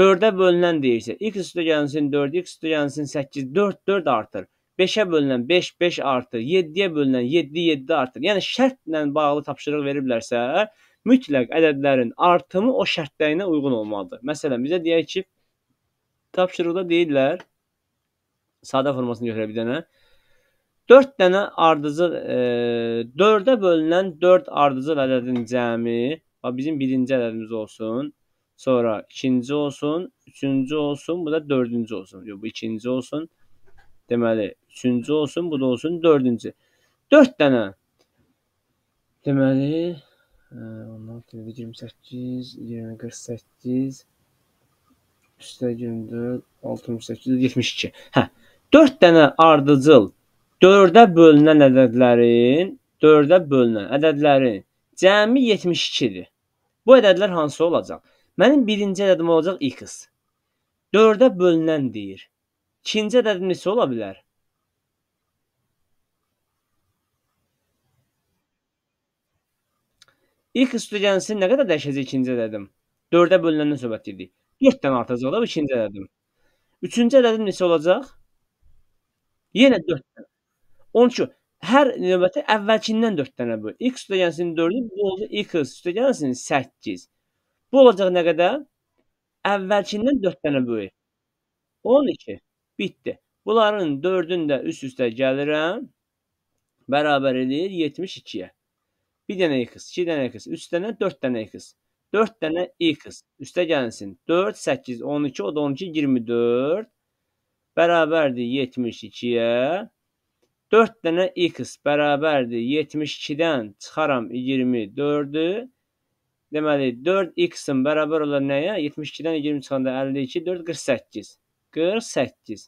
4-ə bölünən deyirsə, x üstə gəlsin 4, x üstə gəlsin 8, 4, 4 artır. 5-ə bölünən 5, 5 artır. 7-yə bölünən 7, 7 artır. Yəni şərtlə bağlı tapşırıq veriblərsə, mütləq ədədlərin artımı o şərtlərinə uyğun olmalıdır. Məsələn, bizə deyək ki, tapşırıqda deyirlər, sadə formasını götürə bir dənə, 4 dənə ardıcı, e, 4-ə bölünən 4 ardıcı ədədin cəmi, bizim birinci ədədimiz olsun, Sonra ikinci olsun, üçüncü olsun, bu da dördüncü olsun. Yox, bu ikinci olsun. Deməli, üçüncü olsun, bu da olsun dördüncü. Dörd dənə. Deməli, e, ondan 28, 20, 48, üstə 24, 68, 72. Hə, 4 dənə ardıcıl 4-ə bölünən ədədlərin, 4-ə bölünən ədədlərin cəmi 72-dir. Bu ədədlər hansı olacaq? Mənim birinci ədədim olacaq x. 4-ə bölünən deyir. İkinci ədədim neçə ola bilər? x üstə gəlsin nə qədər dəyişəcək ikinci ədədim? 4-ə bölünəndən söhbət etdik. 4 dənə artacaq da bu ikinci ədədim. Üçüncü ədədim neçə olacaq? Yenə 4 dənə. 12 hər növbəti əvvəlkindən 4 dənə böl. x üstə gəlsin 4-ü, bu oldu x üstə gəlsin 8. Bu olacaq nə qədər? Əvvəlkindən 4 dənə böyük. 12. Bitdi. Bunların 4-ünü də üst-üstə gəlirəm. Bərabər eləyir 72-yə. 1 dənə x, 2 dənə x, 3 dənə, 4 dənə x. 4 dənə x üstə gəlsin. 4, 8, 12, o da 12, 24. Bərabərdir 72-yə. 4 dənə x bərabərdir 72-dən çıxaram 24-ü. Deməli 4x-in bərabər olan nəyə? 72-dən 20 çıxanda 52, 4 48. 48.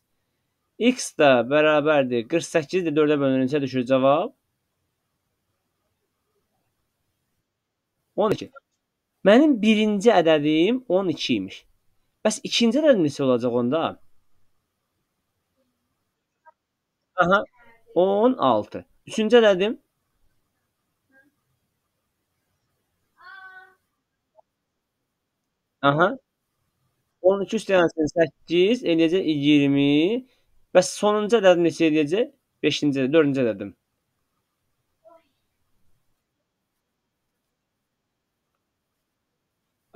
X də bərabərdir. 48 də 4-ə bölünəndə düşür cavab. 12. Mənim birinci ədədim 12 imiş. Bəs ikinci ədəd necə olacaq onda? Aha, 16. Üçüncü ədədim Aha. 12 üstəgəlsin 8 eləyəcək 20. Bəs sonuncu ədəd neçə eləyəcək? 5-ci, 4-cü ədədim.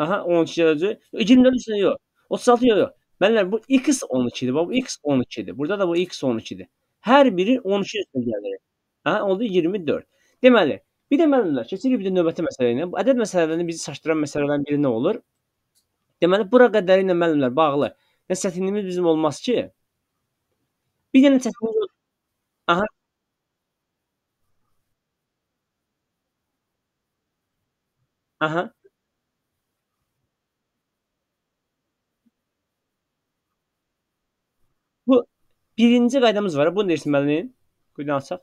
Aha 12 ədədi. 24 üstə yox. 36 yox yox. Mənlər bu x 12-dir. Bax bu x 12-dir. Burada da bu x 12-dir. Hər biri 12 üstə gəlir. Aha oldu 24. Deməli, bir də mənimlər keçirik bir də növbəti məsələyə. Bu ədəd məsələlərini bizi çaşdıran məsələlərin biri nə olur? Deməli bura qədəri ilə müəllimlər bağlı. Nə çətinliyimiz bizim olmaz ki. Bir dənə çətinlik Aha. Aha. Bu birinci qaydamız var. Bunu deyirsən müəllim. Quydan açaq.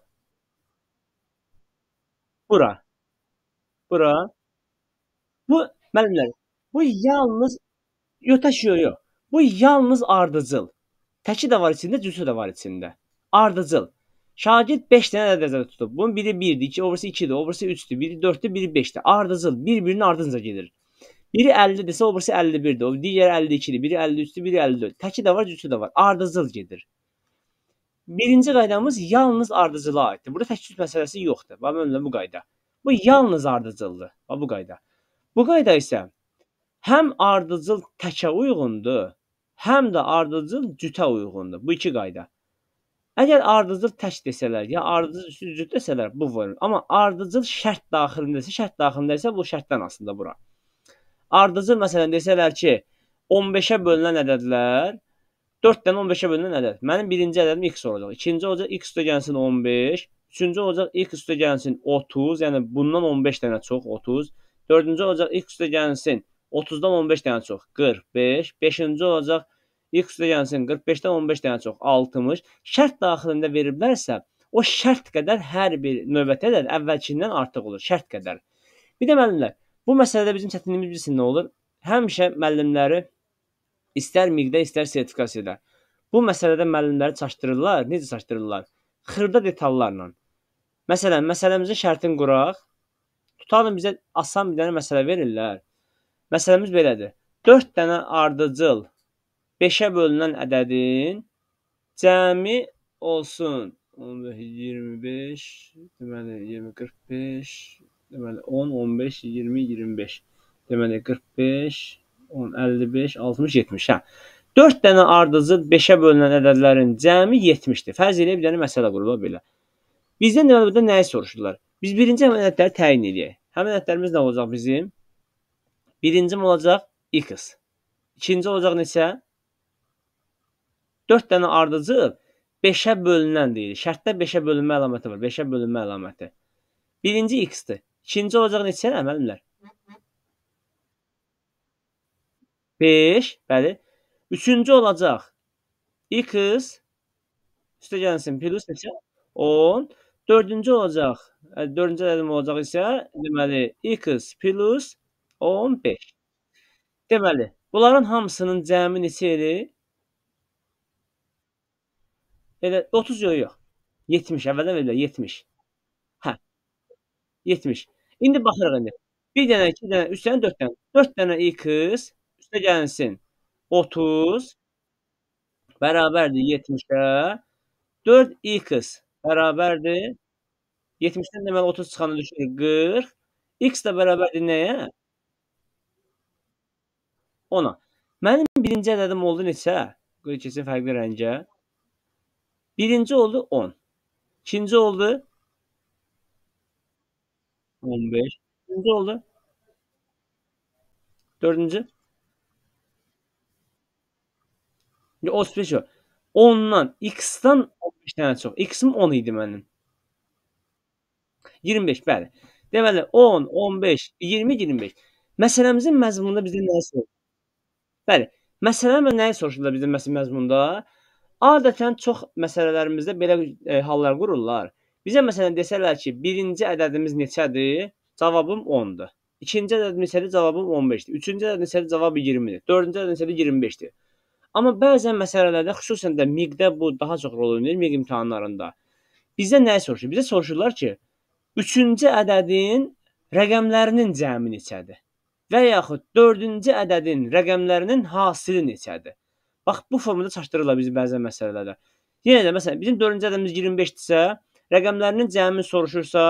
Bura. Bura. Bu müəllimlər, bu yalnız Yotaşıyor. Bu yalnız ardıcıl. Təki də var içində, cüsü də var içində. Ardıcıl. Şagird 5 dənə də nəzərdə tutub. Bunun biri 1-dir, 2, obrisi 2-dir, obrisi 3-dür, biri 4-dür, biri 5-dir. Ardıcıl bir-birinin ardınca gedir. Biri 50-dirsə, obrisi 51-dir, o digəri 52-dir, biri 53-dür, biri 54. Təki də var, cüsü də var. Ardıcıl gedir. Birinci qaydamız yalnız ardıcılığa aiddir. Burada təkcüs məsələsi yoxdur. Və bu qayda. Bu yalnız ardıcıldır. Və bu qayda. Bu qayda isə həm ardıcıl təkə uyğundur, həm də ardıcıl cütə uyğundur. Bu iki qayda. Əgər ardıcıl tək desələr, ya ardıcıl cüt desələr, bu var. Amma ardıcıl şərt daxilindəsə, şərt daxilindəsə bu şərtdən aslında bura. Ardıcıl məsələn desələr ki, 15-ə bölünən ədədlər 4 dənə 15-ə bölünən ədəd. Mənim birinci ədədim x olacaq. İkinci olacaq x üstə gəlsin 15. Üçüncü olacaq x üstə gəlsin 30, yəni bundan 15 dənə çox 30. Dördüncü olacaq x üstə gəlsin 30. 30-dan 15 dənə çox. 45. 5-ci olacaq x gəlsin 45-dən 15 dənə çox. 60. Şərt daxilində veriblərsə, o şərt qədər hər bir növbətə də əvvəlkindən artıq olur. Şərt qədər. Bir də müəllimlər, bu məsələdə bizim çətinliyimiz bilirsin nə olur? Həmişə müəllimləri istər miqdə, istər sertifikasiyada. Bu məsələdə müəllimləri çaşdırırlar. Necə çaşdırırlar? Xırda detallarla. Məsələn, məsələmizin şərtini quraq. Tutalım bizə asan bir dənə məsələ verirlər. Məsələmiz belədir. 4 dənə ardıcıl 5-ə bölünən ədədin cəmi olsun 15 25, deməli 20 45, deməli 10 15 20 25. Deməli 45 10 55 60 70. Hə. 4 dənə ardıcıl 5-ə bölünən ədədlərin cəmi 70-dir. Fərz elə bir dənə məsələ qurula belə. Bizdən növbədə nəyi soruşurlar? Biz birinci əməliyyatları təyin edək. Həmin ədədlərimiz nə olacaq bizim? Birincim olacaq x. İkinci olacaq neçə? 4 dənə ardıcıl 5-ə bölünən deyilir. Şərtdə 5-ə bölünmə əlaməti var. 5-ə bölünmə əlaməti. Birinci x-dir. İkinci olacaq neçə əməlimlər? 5, bəli. Üçüncü olacaq x üstə gəlsin plus neçə? 10. Dördüncü olacaq. Hə, dördüncü ədədim olacaq isə deməli x plus O 15. Deməli, bunların hamısının cəmi neçə edir? Elə 30 yox, yox. 70 əvvəldən verirlər 70. Hə. 70. İndi baxırıq indi. 1 dənə, 2 dənə, 3 dənə, 4 dənə. 4 dənə x üstə gəlsin. 30 bərabərdir 70-ə. 4x bərabərdir 70-dən deməli 30 çıxanda düşür 40. x də bərabərdir nəyə? ona. Mənim birinci ədədim oldu neçə? Qoy keçsin fərqli rəngə. Birinci oldu 10. İkinci oldu 15. Üçüncü oldu. Dördüncü. 35 o. 10'dan X'dan 15 tane çok. X'im 10 idi benim. 25 bəli. Deməli 10, 15, 20, 25. Məsələmizin məzmununda bizə nə soruşur? Bəli, məsələlərlə nəyə soruşurlar bizim məsəl məzmunda? Adətən çox məsələlərimizdə belə e, hallar qururlar. Bizə məsələn desələr ki, birinci ədədimiz neçədir? Cavabım 10-dur. İkinci ədədimiz isə cavabım 15-dir. Üçüncü ədədimiz isə cavabı 20-dir. Dördüncü ədədimiz isə 25-dir. Amma bəzən məsələlərdə, xüsusən də miqdə bu daha çox rol oynayır miq imtahanlarında. Bizə nəyi soruşur? Bizə soruşurlar ki, üçüncü ədədin rəqəmlərinin cəmi neçədir? və yaxud 4-cü ədədin rəqəmlərinin hasili neçədir? Bax bu formada çaşdırırlar biz bəzən məsələlərdə. Yenə də məsələn bizim 4-cü ədədimiz 25-dirsə, rəqəmlərinin cəmini soruşursa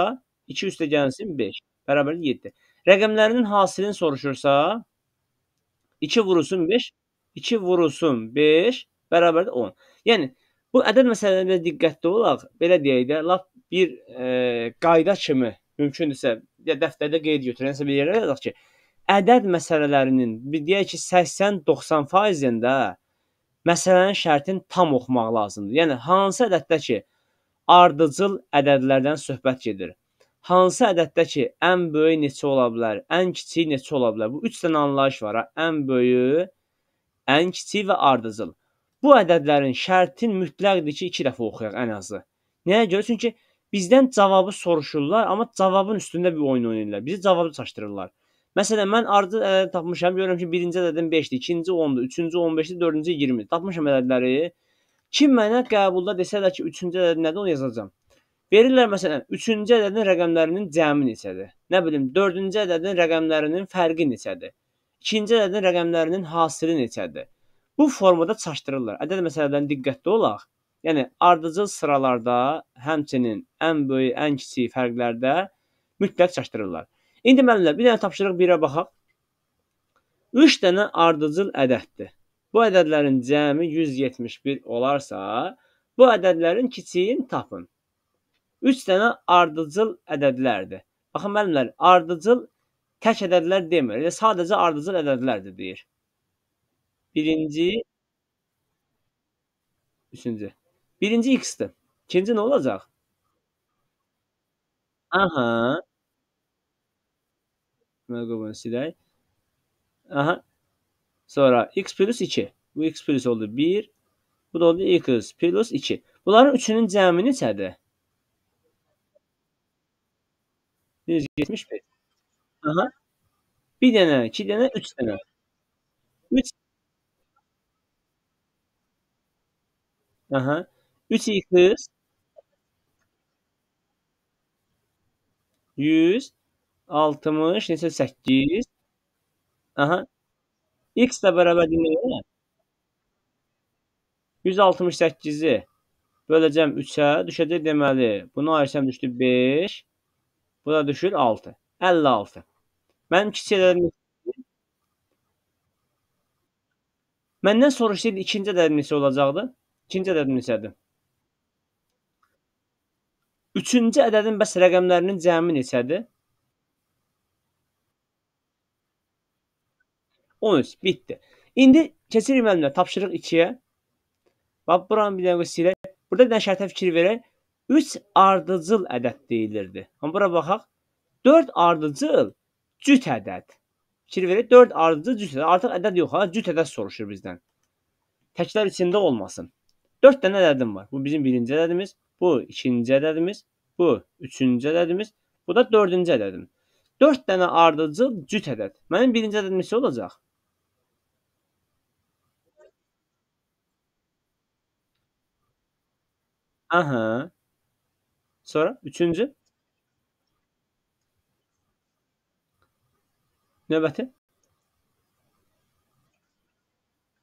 2 üstə gəlsin 5 bərabər 7. Rəqəmlərinin hasilini soruşursa 2 vurulsun 5, 2 vurulsun 5 bərabər 10. Yəni bu ədəd məsələlərinə diqqətli olaq. Belə deyək də, lap bir e, qayda kimi mümkündürsə ya dəftərdə qeyd götürənsə bir yerə yazaq ki, ədəd məsələlərinin bir deyək ki 80-90 faizində məsələnin şərtin tam oxumaq lazımdır. Yəni hansı ədəddə ki ardıcıl ədədlərdən söhbət gedir. Hansı ədəddə ki ən böyük neçə ola bilər, ən kiçiyi neçə ola bilər? Bu 3 dənə anlayış var. Ha? Ən böyüyü, ən kiçiyi və ardıcıl. Bu ədədlərin şərtin mütləqdir ki, 2 dəfə oxuyaq ən azı. Nəyə görə? Çünki bizdən cavabı soruşurlar, amma cavabın üstündə bir oyun oynayırlar. Bizi cavabı çaşdırırlar. Məsələn, mən ardı ədədi tapmışam. Görürəm ki, birinci ədədin 5-dir, ikinci 10-dur, üçüncü 15-dir, dördüncü 20-dir. Tapmışam ədədləri. Kim mənə qəbulda desə də ki, üçüncü ədəd nədir, onu yazacağam. Verirlər məsələn, 3-cü ədədin rəqəmlərinin cəmi neçədir? Nə bilim, 4-cü ədədin rəqəmlərinin fərqi neçədir? 2-ci ədədin rəqəmlərinin hasili neçədir? Bu formada çaşdırırlar. Ədəd məsələlərinə diqqətli olaq. Yəni ardıcıl sıralarda, həmçinin ən böyük, ən kiçik fərqlərdə mütləq çaşdırırlar. İndi müəllimlər bir dənə tapşırıq 1-ə baxaq. 3 dənə ardıcıl ədəddir. Bu ədədlərin cəmi 171 olarsa, bu ədədlərin kiçiyini tapın. 3 dənə ardıcıl ədədlərdir. Baxın müəllimlər, ardıcıl tək ədədlər demir. Elə sadəcə ardıcıl ədədlərdir deyir. Birinci, üçüncü. Birinci x-dir. İkinci nə olacaq? Aha. Merhaba Megabasiday. Aha. Sonra x plus 2. Bu x plus oldu 1. Bu da oldu x plus 2. Bunların üçünün cəmi neçədir? 175. Aha. Bir dənə, iki dənə, üç dənə. Üç. Aha. Üç x 100 60 neçə 8. Aha. X də bərabərdir nəyə? 168-i böləcəm 3-ə, düşəcək deməli. Bunu ayırsam düşdü 5. Bu da düşür 6. 56. Mənim kiçiklərim Məndən soruşsaydı ikinci ədəd neçə olacaqdı? İkinci ədəd neçədir? Üçüncü ədədin bəs rəqəmlərinin cəmi neçədir? 13 bitdi. İndi keçirik müəllimə tapşırıq 2-yə. Bax buranın bir dənə silə. Burada bir dənə şərtə fikir verək. 3 ardıcıl ədəd deyilirdi. Amma bura baxaq. 4 ardıcıl cüt ədəd. Fikir verək. 4 ardıcıl cüt ədəd. Artıq ədəd yox ha, cüt ədəd soruşur bizdən. Təklər içində olmasın. 4 dənə ədədim var. Bu bizim birinci ədədimiz, bu ikinci ədədimiz, bu üçüncü ədədimiz, bu da dördüncü ədədim. 4 dənə ardıcıl cüt ədəd. Mənim birinci ədədim necə olacaq? Hı hı. Sonra 3-cü? Növbəti?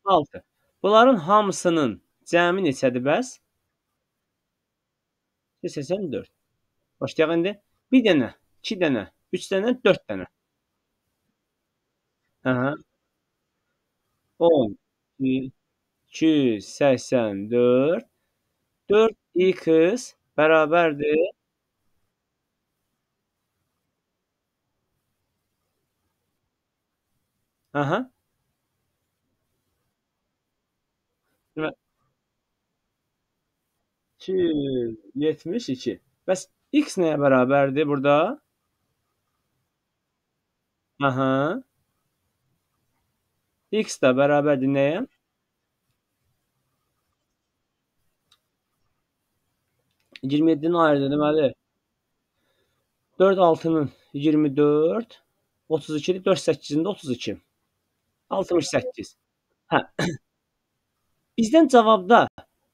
6. Bunların hamısının cəmi neçədir bəs? 84. Başlayaq indi. 1 dənə, 2 dənə, 3 dənə, 4 dənə. Hı hı. 10, 284, 4 İyi kız, beraberdi. Hı hı. Değil mi? Bəs x nəyə bərabərdir burada? Aha. X də bərabərdir nəyə? 27-ni ayırdı. Deməli 4 6-nın 24, 32-dir. 4 8-ində 32. 68. Hə. Bizdən cavabda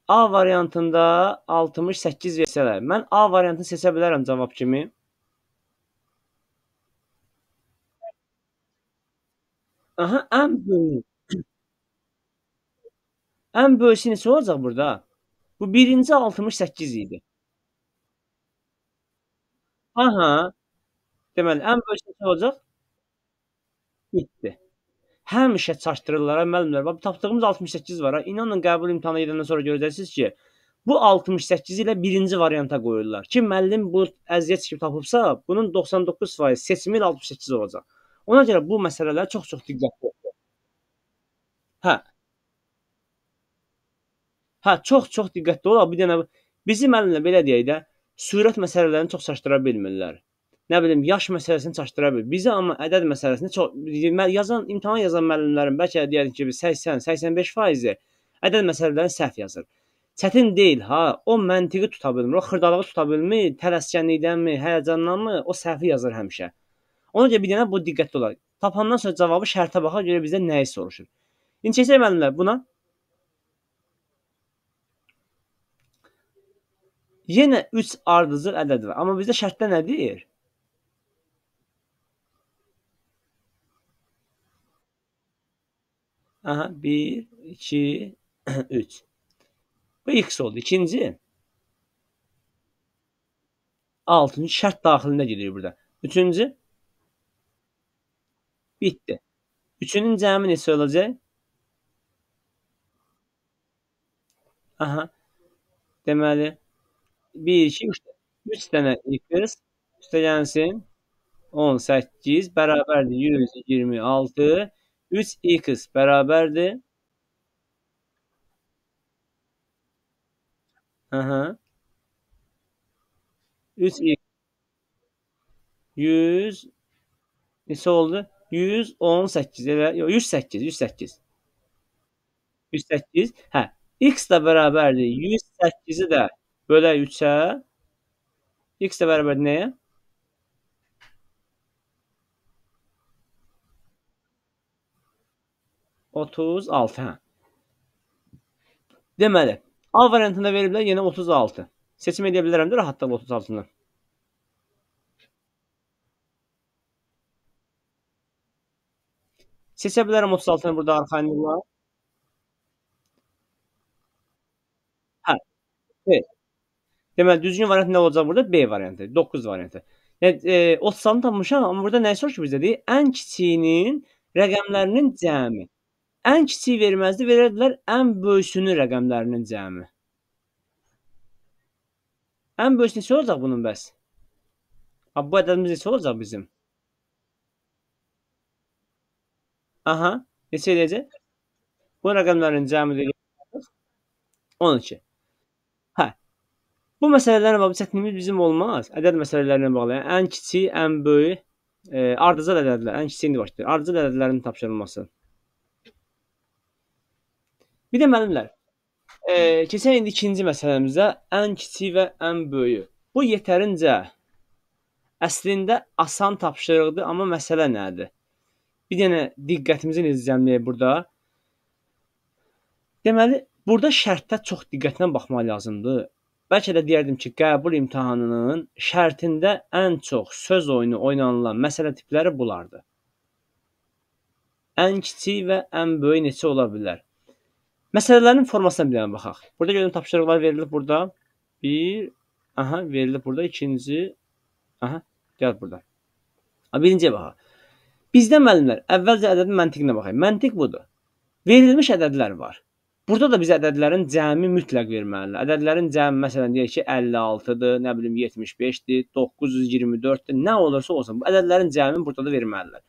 A variantında 68 versələr, mən A variantını seçə bilərəm cavab kimi. Aha, ən böyük. Ən böyüsü necə olacaq burada? Bu birinci 68 idi. Aha. Deməli ən böyük nə olacaq? Bitdi. Həmişə çaşdırırlar hə, müəllimlər. Bax tapdığımız 68 var ha. Hə. İnanın qəbul imtahanı edəndən sonra görəcəksiniz ki, bu 68 ilə birinci varianta qoyurlar. Kim müəllim bu əziyyət çəkib tapıbsa, bunun 99% seçimi ilə 68 olacaq. Ona görə bu məsələlər çox-çox diqqətli olun. Hə. Hə, çox-çox diqqətli olaq. Bir dənə bizim müəllimlə belə deyək də, sürət məsələlərini çox çaşdıra bilmirlər. Nə bilim, yaş məsələsini çaşdıra bilir. Bizə amma ədəd məsələsini çox yazan imtahan yazan müəllimlərin bəlkə deyərik ki, 80-85%-i ədəd məsələlərini səhv yazır. Çətin deyil ha, o məntiqi tuta bilmir, o xırdalığı tuta bilmir, tələskənlikdənmi, həyəcandanmı, o səhvi yazır həmişə. Ona görə bir dənə bu diqqətli olaq. Tapandan sonra cavabı şərtə baxa görə bizə nəyi soruşur. İndi keçək müəllimlər buna. Yenə 3 ardıcıl ədəd var. Amma bizdə şərtdə nə deyir? Aha, 1, 2, 3. Bu x oldu. İkinci. Altıncı şərt daxilində gedir burada. Üçüncü. Bitdi. Üçünün cəmi neçə olacaq? Aha. Deməli, Bir 2, üç 3 dənə x üstələnsin 18 bərabərdir 126. 3x bərabərdir. Aha. 3x 100 neçə oldu? 118 elə yox 108 108. 108. Hə, x də bərabərdir 108 de bölü 3'e x de beraber neye? Otuz altı. Hə. Deməli, A variantında veriblər yenə 36. Seçim edə bilərəm də otuz 36-dan. Seçə bilərəm 36 burada arxayın olmaq. Hə. Evet. Deməli düzgün variant nə olacaq burada? B variantı, 9 variantı. Yəni e, 30-sanı e, tapmışam, amma burada nəyi soruşur bizdədir? Ən kiçiyinin rəqəmlərinin cəmi. Ən kiçiyi verməzdi, verərdilər ən böyüsünün rəqəmlərinin cəmi. Ən böyüsü neçə olacaq bunun bəs? Ab, bu ədədimiz neçə olacaq bizim? Aha, neçə edəcək? Bu rəqəmlərin cəmi də 12. Bu məsələlərlə bağlı çətinliyimiz bizim olmaz. Ədəd məsələlərlə bağlı, yəni ən kiçik, ən böyük, e, ardıcıl ədədlər, ən kiçiyi indi başlayır. Ardıcıl ədədlərin tapşırılması. Bir də müəllimlər. E, keçək indi ikinci məsələmizə, ən kiçik və ən böyüyü. Bu yetərincə əslində asan tapşırıqdır, amma məsələ nədir? Bir dənə diqqətimizi izləmləyək burada. Deməli, burada şərtdə çox diqqətlə baxmaq lazımdır. Bəlkə də deyərdim ki, qəbul imtahanının şərtində ən çox söz oyunu oynanılan məsələ tipləri bunlardır. Ən kiçik və ən böyük neçə ola bilər? Məsələlərin formasına bir dənə baxaq. Burada görürəm tapşırıqlar verilib burada. 1 aha verilib burada. İkinci aha gəl burada. Birinciyə baxaq. Bizdə müəllimlər əvvəlcə ədədin məntiqinə baxaq. Məntiq budur. Verilmiş ədədlər var. Burada da biz ədədlərin cəmi mütləq verməliyik. Ədədlərin cəmi məsələn deyək ki 56-dır, nə bilim 75-dir, 924-dir, nə olursa olsun bu ədədlərin cəmini burada da verməlilər.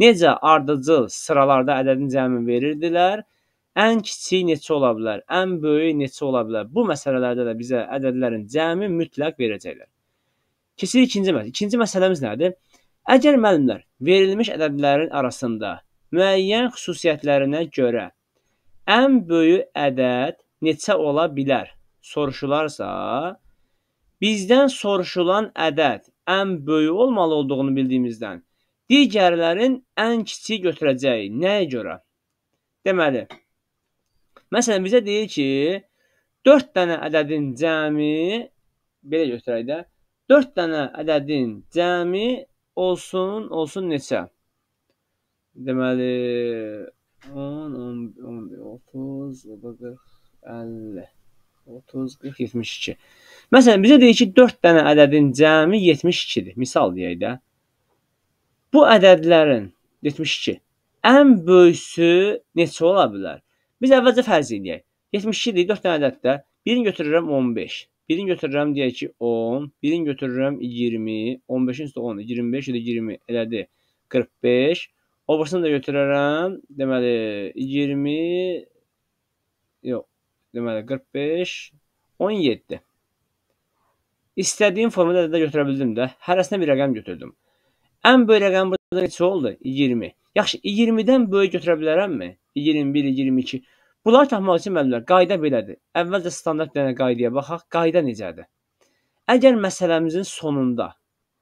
Necə ardıcıl sıralarda ədədin cəmini verirdilər? Ən kiçiyi neçə ola bilər? Ən böyüyü neçə ola bilər? Bu məsələlərdə də bizə ədədlərin cəmi mütləq verəcəklər. Keçirik ikinci məsələ. İkinci məsələmiz nədir? Əgər müəllimlər verilmiş ədədlərin arasında müəyyən xüsusiyyətlərinə görə ən böyük ədəd neçə ola bilər? Soruşularsa, bizdən soruşulan ədəd ən böyük olmalı olduğunu bildiyimizdən digərlərin ən kiçiyi götürəcəyi nəyə görə? Deməli, məsələn bizə deyir ki, 4 dənə ədədin cəmi belə götürək də 4 dənə ədədin cəmi olsun, olsun neçə? Deməli 10, 11, 30, 40, 50, 30, 40, 72. Məsələn, bizə deyir ki, 4 dənə ədədin cəmi 72-dir. Misal deyək də. Bu ədədlərin 72 ən böyüsü neçə ola bilər? Biz əvvəlcə fərz edək. 72-dir, 4 dənə ədəddə. Birini götürürəm 15. Birini götürürəm deyək ki 10, birini götürürəm 20, 15-in üstə 10, 25 də 20 elədi. 45. O birisini də götürərəm. Deməli 20 yox, deməli 45 17. İstədiyim formada da götürə bildim də. Hərəsinə bir rəqəm götürdüm. Ən böyük rəqəm burada neçə oldu? 20. Yaxşı, 20-dən böyük götürə bilərəmmi? 21, 22. Bunları tapmaq üçün müəllimlər qayda belədir. Əvvəlcə standart dənə qaydaya baxaq. Qayda necədir? Əgər məsələmizin sonunda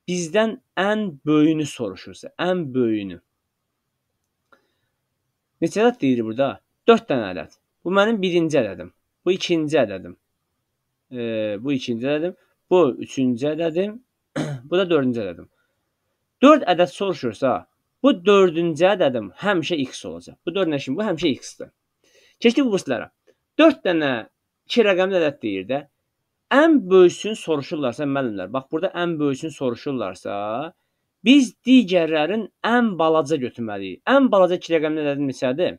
bizdən ən böyüyünü soruşursa, ən böyüyünü Neçə ədəd deyir burada? 4 dənə ədəd. Bu mənim birinci ədədim. Bu ikinci ədədim. E, bu ikinci ədədim. Bu üçüncü ədədim. bu da dördüncü ədədim. 4 ədəd soruşursa, bu dördüncü ədədim həmişə x olacaq. Bu 4 nəşim, bu həmişə x-dir. Keçdik bu burslara. 4 dənə 2 rəqəmli ədəd deyir də. Ən böyüsünü soruşurlarsa müəllimlər, bax burada ən böyüsünü soruşurlarsa, Biz digərlərin ən balaca götürməliyik. Ən balaca 2 rəqəmi nədir neçədir?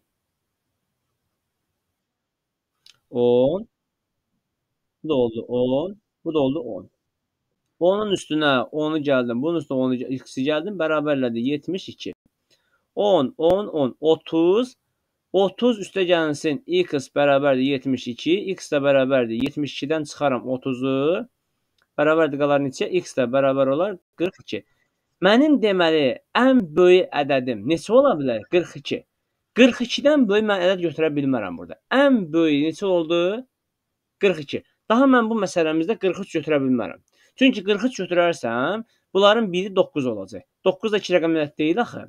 10 Bu da oldu 10. Bu da oldu 10. Onun üstünə 10-u gəldim. Bunun üstünə 10-u ikisi gəldim. Bərabərlədi 72. 10, 10, 10, 30. 30 üstə gəlsin x bərabərdir 72. x də bərabərdir 72-dən çıxaram 30-u. Bərabərdir qalar neçə? x də bərabər olar 42. Mənim deməli ən böyük ədədim neçə ola bilər? 42. 42-dən böyük mən ədəd götürə bilmərəm burada. Ən böyük neçə oldu? 42. Daha mən bu məsələmizdə 43 götürə bilmərəm. Çünki 43 götürərsəm, bunların biri 9 olacaq. 9 da 2 rəqəmli ədəd deyil axı.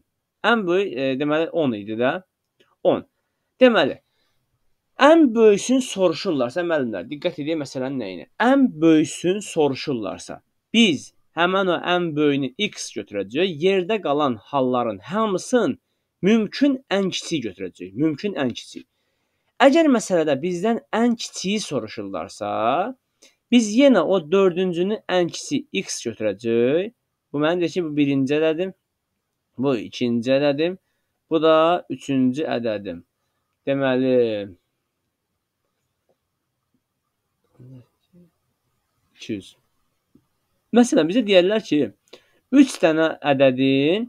Ən böyük e, deməli 10 idi də. 10. Deməli ən böyüsünü soruşurlarsa müəllimlər, diqqət edin məsələnin nəyinə. Ən böyüsünü soruşurlarsa, biz həmən o ən böyüyünü x götürəcəyik. Yerdə qalan halların hamısını mümkün ən kiçiyi götürəcəyik. Mümkün ən kiçiyi. Əgər məsələdə bizdən ən kiçiyi soruşurlarsa, biz yenə o 4-cünü ən kiçik x götürəcəyik. Bu mənim deyir ki, bu birinci ədədim. Bu ikinci ədədim. Bu da üçüncü ədədim. Deməli 200 Məsələn, bizə deyərlər ki, 3 dənə ədədin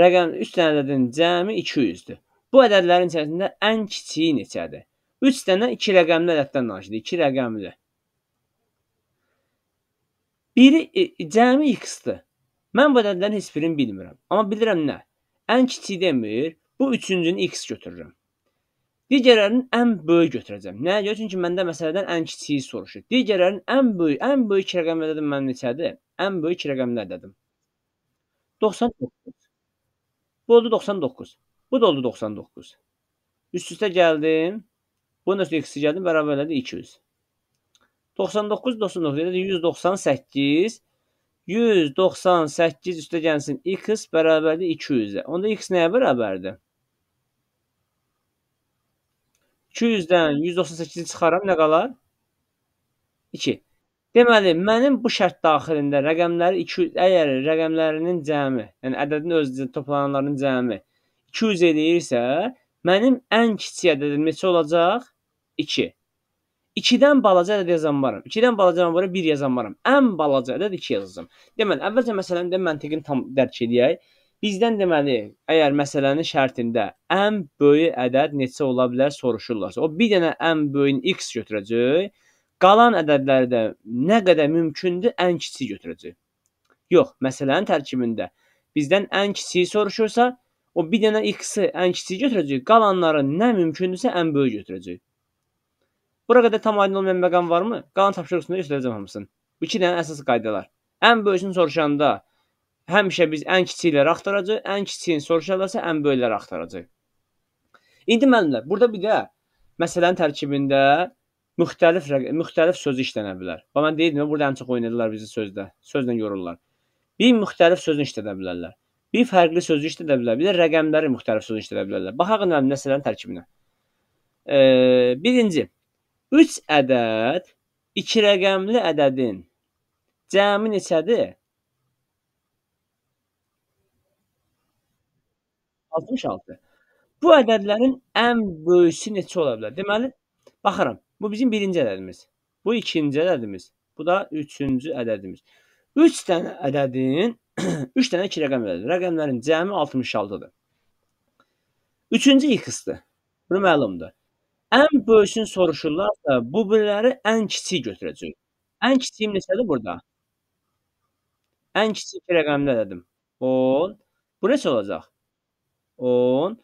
rəqəm 3 dənə ədədin cəmi 200-dür. Bu ədədlərin içərisində ən kiçiyi neçədir? 3 dənə 2 rəqəmli ədəddən danışırıq. 2 rəqəmli. Biri e, cəmi x-dir. Mən bu ədədlərin heç birini bilmirəm. Amma bilirəm nə? Ən kiçiyi demir. Bu üçüncünü x götürürəm. Digərlərinin ən böyük götürəcəm. Nəyə görə? Çünki məndə məsələdən ən kiçiyi soruşur. Digərlərinin ən böyük, ən böyük iki rəqəmlərdədir mənim neçədir? Ən böyük iki rəqəmlərdədir. 99. Bu oldu 99. Bu da oldu 99. Üst-üstə gəldim. Bunun üstə x gəldim, bərabər elədi 200. 99 99 elədi 198. 198 üstə gəlsin x bərabərdir 200-ə. Onda x nəyə bərabərdir? 200-dən 198-i çıxaram, nə qalar? 2. Deməli, mənim bu şərt daxilində rəqəmləri 200, əgər rəqəmlərinin cəmi, yəni ədədin öz toplananların cəmi 200 eləyirsə, mənim ən kiçik ədədim neçə olacaq? 2. 2-dən balaca ədəd yazamaram. 2-dən balaca ədəd yazamaram. 1 yazamaram. Ən balaca ədəd 2 yazacağam. Deməli, əvvəlcə məsələni də məntiqini tam dərk edək. Bizdən deməli, əgər məsələnin şərtində ən böyük ədəd neçə ola bilər soruşurlarsa, o bir dənə ən böyüyün x götürəcək, qalan ədədləri də nə qədər mümkündür ən kiçiyi götürəcək. Yox, məsələnin tərkibində bizdən ən kiçiyi soruşursa, o bir dənə x-i ən kiçiyi götürəcək, qalanları nə mümkündürsə ən böyük götürəcək. Bura qədər tam aydın olmayan məqam varmı? Qalan tapşırıq üstündə göstərəcəm hamısını. Bu iki dənə əsas qaydalar. Ən böyüyünü soruşanda həmişə biz ən kiçikləri axtaracağıq, ən kiçiyini soruşarlarsa ən böyükləri axtaracağıq. İndi müəllimlər, burada bir də məsələnin tərkibində müxtəlif müxtəlif söz işlənə bilər. Və mən deyirdim, burada ən çox oynadılar bizi sözdə. Sözlə yorurlar. Bir müxtəlif sözünü işlədə bilərlər. Bir fərqli sözü işlədə bilər. Bir də rəqəmləri müxtəlif sözü işlədə bilərlər. Baxaq nə məsələnin tərkibinə. E, birinci 3 ədəd iki rəqəmli ədədin cəmi neçədir? 66. Bu ədədlərin ən böyüsü neçə ola bilər? Deməli, baxıram. Bu bizim birinci ədədimiz. Bu ikinci ədədimiz. Bu da üçüncü ədədimiz. 3 üç dənə ədədin 3 dənə 2 rəqəm verir. Rəqəmlərin cəmi 66-dır. Üçüncü x-dir. Bu məlumdur. Ən böyüsünü soruşurlarsa, bu birləri ən kiçik götürəcək. Ən kiçiyim neçədir burada? Ən kiçik rəqəmli ədədim. 10. Bu neçə olacaq? 10.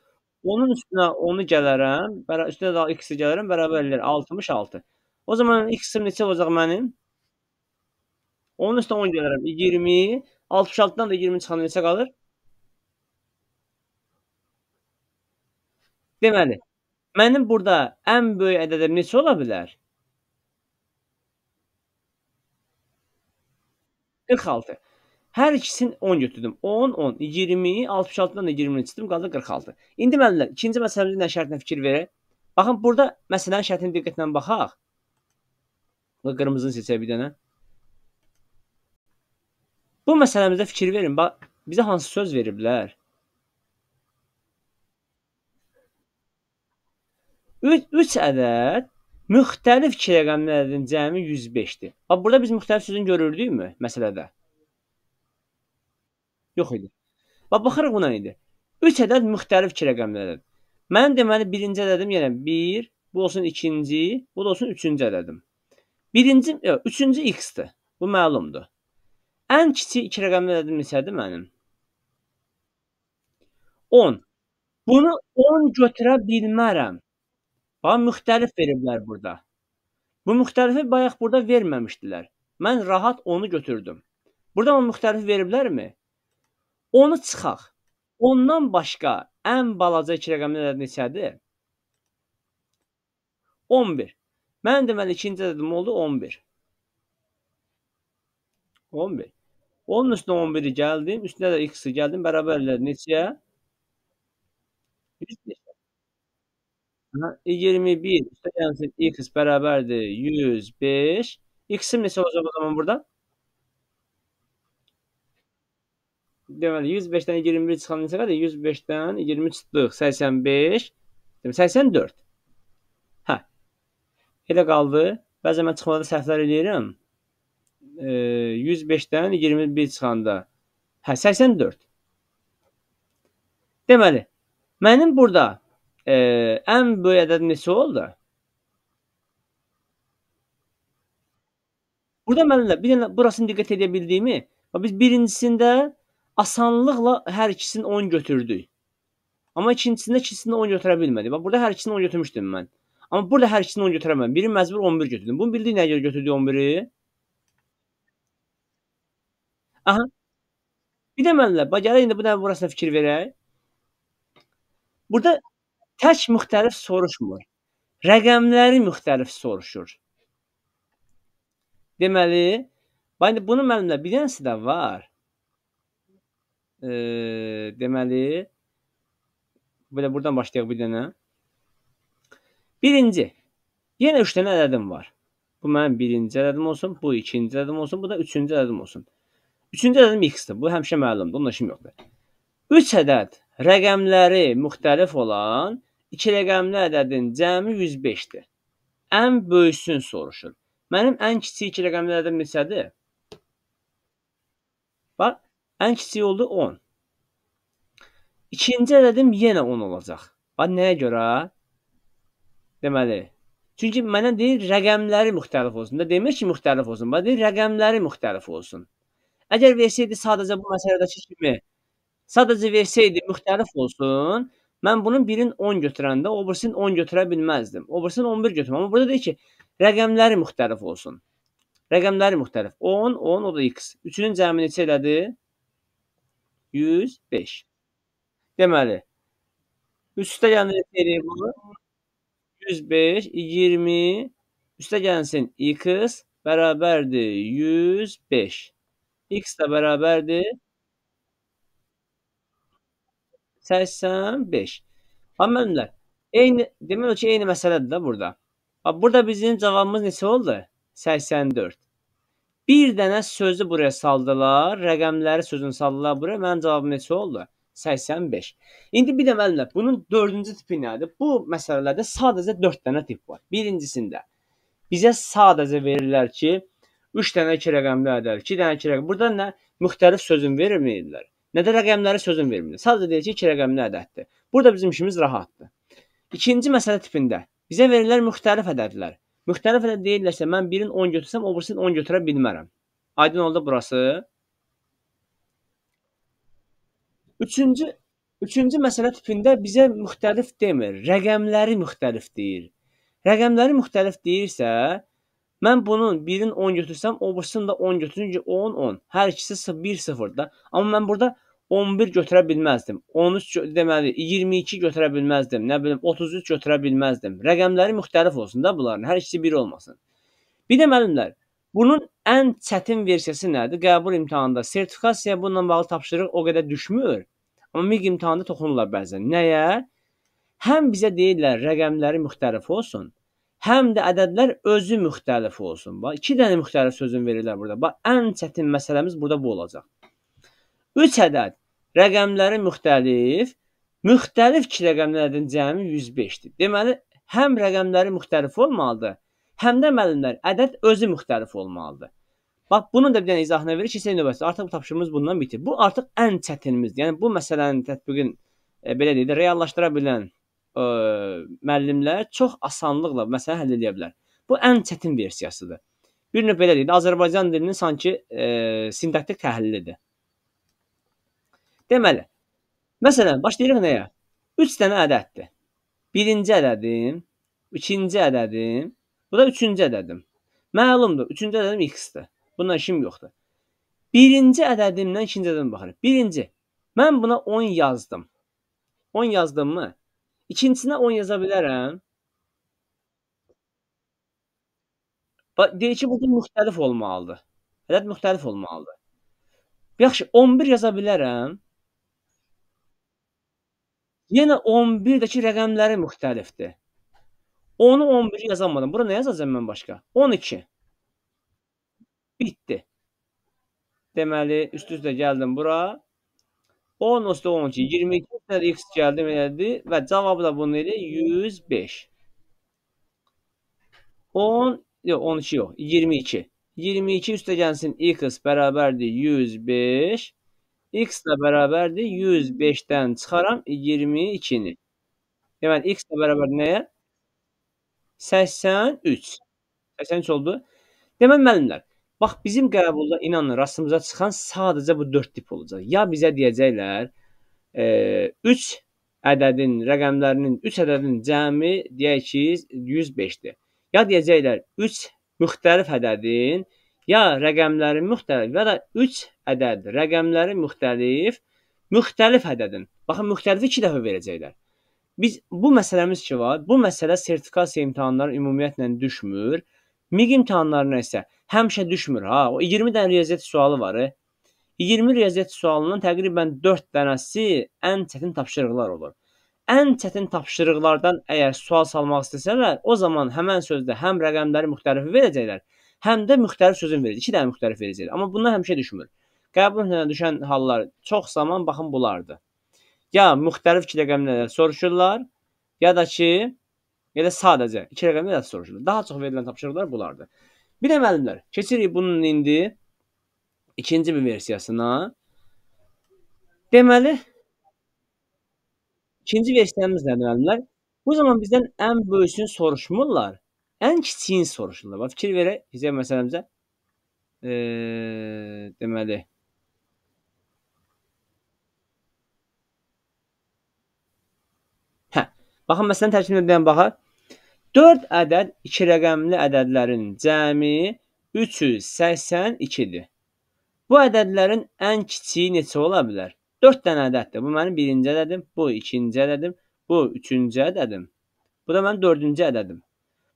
Onun üstünə 10-u gələrəm, üstünə də x-i gələrəm, bərabərlər 66. O zaman x-im neçə olacaq mənim? 10-un üstünə 10 gələrəm, 20. 66-dan da 20 çıxanda neçə qalır? Deməli, mənim burada ən böyük ədədim neçə ola bilər? 46. Hər ikisini 10 götürdüm. 10, 10, 20, 66-dan da 20-ni çıxdım, qaldı 46. İndi müəllimlər, ikinci məsələnin nə şərtinə fikir verək. Baxın, burada məsələnin şərtinə diqqətlə baxaq. Bax, qırmızını seçək bir dənə. Bu məsələmizdə fikir verin. Bax, bizə hansı söz veriblər? 3 ədəd müxtəlif iki rəqəmlərdən cəmi 105-dir. Bax, burada biz müxtəlif sözünü görürdükmü məsələdə? yox idi. Və baxırıq buna indi. 3 ədəd müxtəlif iki rəqəmlərdir. Mən deməli birinci ədədim yenə 1, bu olsun ikinci, bu da olsun üçüncü ədədim. Birinci, yox, e, üçüncü x-dir. Bu məlumdur. Ən kiçik iki rəqəmli ədədim isədir mənim. 10. Bunu 10 götürə bilmərəm. Bax, müxtəlif veriblər burada. Bu müxtəlifi bayaq burada verməmişdilər. Mən rahat onu götürdüm. Burada mı müxtəlif veriblərmi? Onu çıxaq. Ondan başqa ən balaca 2 rəqəmli ədəd neçədir? 11. Mən deməli ikinci ədədim oldu 11. 11. Onun üstünə 11-i gəldim, üstünə də x-i gəldim, bərabər elədi neçəyə? 100 neçə? 21 üstə gəlsin x bərabərdir 105. X-im neçə olacaq o zaman burada? deməli 105-dən 21 çıxan neçə qədər? 105-dən 20 çıxdıq. 85, deməli 84. Hə. Elə qaldı. Bəzən mən çıxmada səhvlər eləyirəm. E, 105-dən 21 çıxanda. Hə, 84. Deməli, mənim burada e, ən böyük ədəd neçə oldu? Burada mənimlə bir dənə burasını diqqət edə bildiyimi, biz birincisində asanlıqla hər ikisini 10 götürdük. Amma ikincisində ikisini 10 götürə bilmədi. Bax burada hər ikisini 10 götürmüşdüm mən. Amma burada hər ikisini 10 götürə bilmədim. Biri məcbur 11 götürdüm. Bunu bildik nəyə görə götürdük 11-i? Aha. Bir də mənlə, bax gələ indi bu dəfə burasına fikir verək. Burada tək müxtəlif soruşmur. Rəqəmləri müxtəlif soruşur. Deməli, bax indi bunu mənimlə bilənsi də var e, deməli belə burdan başlayaq bir dənə. Birinci. Yenə 3 dənə ədədim var. Bu mənim birinci ədədim olsun, bu ikinci ədədim olsun, bu da üçüncü ədədim olsun. Üçüncü ədədim x-dir. Bu həmişə məlumdur, onda işim yoxdur. 3 ədəd rəqəmləri müxtəlif olan iki rəqəmli ədədin cəmi 105-dir. Ən böyüsünü soruşur. Mənim ən kiçik iki rəqəmli ədədim neçədir? Bax, Ən kiçiyi oldu 10. İkinci ədədim yenə 10 olacaq. Bax nəyə görə? Deməli, çünki mənə deyir rəqəmləri müxtəlif olsun. Da demir ki, müxtəlif olsun. Bax deyir rəqəmləri müxtəlif olsun. Əgər versəydi sadəcə bu məsələdəki kimi, sadəcə versəydi müxtəlif olsun, mən bunun birin 10 götürəndə o birisinin 10 götürə bilməzdim. O birisinin 11 götürmə. Amma burada deyir ki, rəqəmləri müxtəlif olsun. Rəqəmləri müxtəlif. 10, 10, o da x. Üçünün cəmi neçə elədi? 105. Deməli üstə gələn seri bu 105 20 üstə gəlsin x bərabərdir 105. x də bərabərdir 85. Hamımlar. Eyni demək o ki, şey, eyni məsələdir də burada. Burada bizim cavabımız neçə oldu? 84. Bir dənə sözü buraya saldılar, rəqəmləri sözünü saldılar buraya. Mənim cavabım neçə oldu? 85. İndi bir də müəllimlər, bunun 4-cü tipi nədir? Bu məsələlərdə sadəcə 4 dənə tip var. Birincisində bizə sadəcə verirlər ki, 3 dənə 2 rəqəmli ədəd, 2 dənə 2 rəqəm. Burada nə müxtəlif sözün vermirlər. Nə də rəqəmləri sözün vermirlər. Sadəcə deyir ki, 2 rəqəmli ədəddir. Burada bizim işimiz rahatdır. İkinci məsələ tipində bizə verirlər müxtəlif ədədlər. Müxtəlif elə deyirlərsə, mən birin 10 götürsəm, o birisini 10 götürə bilmərəm. Aydın oldu burası? Üçüncü, üçüncü məsələ tipində bizə müxtəlif demir, rəqəmləri müxtəlif deyir. Rəqəmləri müxtəlif deyirsə, mən bunun birin 10 götürsəm, o birisini də 10 götürün ki, 10 10. Hər ikisi 1 0 da. Amma mən burada 11 götürə bilməzdim. 13 deməli 22 götürə bilməzdim. Nə bilim 33 götürə bilməzdim. Rəqəmləri müxtəlif olsun da bunların, hər ikisi bir olmasın. Bir də müəllimlər, bunun ən çətin versiyası nədir? Qəbul imtahanında sertifikasiya bununla bağlı tapşırıq o qədər düşmür. Amma miq imtahanında toxunurlar bəzən. Nəyə? Həm bizə deyirlər rəqəmləri müxtəlif olsun, həm də ədədlər özü müxtəlif olsun. Bax, 2 dənə müxtəlif sözün verirlər burada. Bax, ən çətin məsələmiz burada bu olacaq. 3 ədəd rəqəmləri müxtəlif, müxtəlif 2 rəqəmlərdən cəmi 105-dir. Deməli, həm rəqəmləri müxtəlif olmalıdır, həm də müəllimlər ədəd özü müxtəlif olmalıdır. Bax bunun da bir dənə izahını verir ki, sey növbəsi. Artıq bu tapşırığımız bundan bitir. Bu artıq ən çətinimizdir. Yəni bu məsələnin tətbiqin e, belə deyək də reallaşdıra bilən e, müəllimlər çox asanlıqla məsələni həll edə bilər. Bu ən çətin versiyasıdır. Bir növ belə deyək də Azərbaycan dilinin sanki e, sintaktik təhlilidir. Deməli, məsələn, başlayırıq nəyə? 3 dənə ədəddir. Birinci ədədim, ikinci ədədim, bu da üçüncü ədədim. Məlumdur, üçüncü ədədim x-dir. Bundan işim yoxdur. Birinci ədədimdən ikinci ədədimə baxırıq. Birinci, mən buna 10 yazdım. 10 yazdım mı? İkincisinə 10 yaza bilərəm. Deyir ki, bu müxtəlif olmalıdır. Ədəd müxtəlif olmalıdır. Yaxşı, 11 yaza bilərəm. Yenə 11-dəki rəqəmləri müxtəlifdir. 10 11 yazamadım. Bura nə yazacağım mən başqa? 12. Bitti. Deməli, üst üste gəldim bura. 10 üstü 12, 22 üstə x gəldim elədi və cavabı da bunun elə 105. 10, yox 12 yox, 22. 22 üstə gəlsin x bərabərdir 105. x-la bərabərdir 105-dən çıxaram 22-ni. Deməli x-la bərabər nəyə? 83. 83 oldu. Deməli müəllimlər, bax bizim qəbulda inanın rastımıza çıxan sadəcə bu 4 tip olacaq. Ya bizə deyəcəklər, e, 3 ədədin, rəqəmlərinin 3 ədədin cəmi deyək ki, 105-dir. Ya deyəcəklər 3 müxtəlif ədədin ya rəqəmləri müxtəlif və ya 3 ədəd rəqəmləri müxtəlif müxtəlif ədədin. Baxın müxtəlifi 2 dəfə verəcəklər. Biz bu məsələmiz ki var, bu məsələ sertifikasiya imtahanları ümumiyyətlə düşmür. MİQ imtahanlarına isə həmişə düşmür ha. O 20 dənə riyaziyyat sualı var. 20 e. riyaziyyat sualının təqribən 4 dənəsi ən çətin tapşırıqlar olur. Ən çətin tapşırıqlardan əgər sual salmaq istəsələr, o zaman həmin sözdə həm rəqəmləri müxtəlif verəcəklər, həm də müxtəlif sözün verir. 2 dənə müxtəlif vericidir. Amma bundan həmişə düşmür. Qəbul hüququna düşən hallar çox zaman baxın bunlardır. Ya müxtəlif 2 rəqəmlərlə soruşurlar, ya da ki elə sadəcə 2 rəqəmlə soruşurlar. Daha çox verilən tapşırıqlar bunlardır. Bir də müəllimlər, keçirik bunun indi ikinci bir versiyasına. Deməli, ikinci versiyamız nədir müəllimlər? Bu zaman bizdən ən böyüsünü soruşmurlar. Ən yəni kiçiyin soruşurlar. Bax fikir verək, bizə məsələmizə. Eee, deməli Hə, baxın məsələn tərkibinə deyən baxaq. 4 ədəd iki rəqəmli ədədlərin cəmi 382-dir. Bu ədədlərin ən kiçiyi neçə ola bilər? 4 dənə ədəddir. Bu mənim birinci ədədim, bu ikinci ədədim, bu üçüncü ədədim. Bu da mənim dördüncü ədədim.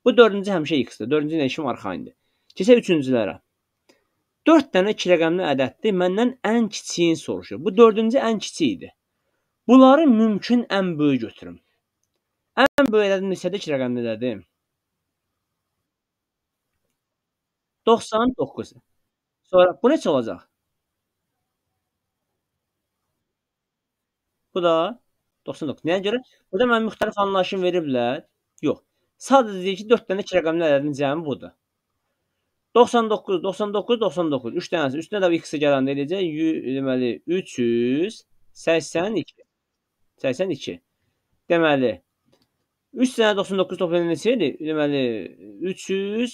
Bu dördüncü həmişə x-dir. Dördüncü ilə işim arxayındır. Keçək üçüncülərə. 4 dənə 2 rəqəmli ədəddir. Məndən ən kiçiyini soruşur. Bu dördüncü ən kiçiyi idi. Bunları mümkün ən böyük götürüm. Ən böyük ədədim neçədir 2 rəqəmli ədədim? 99. Sonra bu neçə olacaq? Bu da 99. Nəyə görə? Burada mən müxtəlif anlayışım veriblər. Yox. Sadəcə deyir ki, 4 dənə iki rəqəmli ədədin cəmi budur. 99, 99, 99. 3 dənəsi. Üstünə də x-i gələndə eləyəcək. Deməli 382. 82. Deməli 3 dənə 99 toplayanda neçə edir? Deməli 300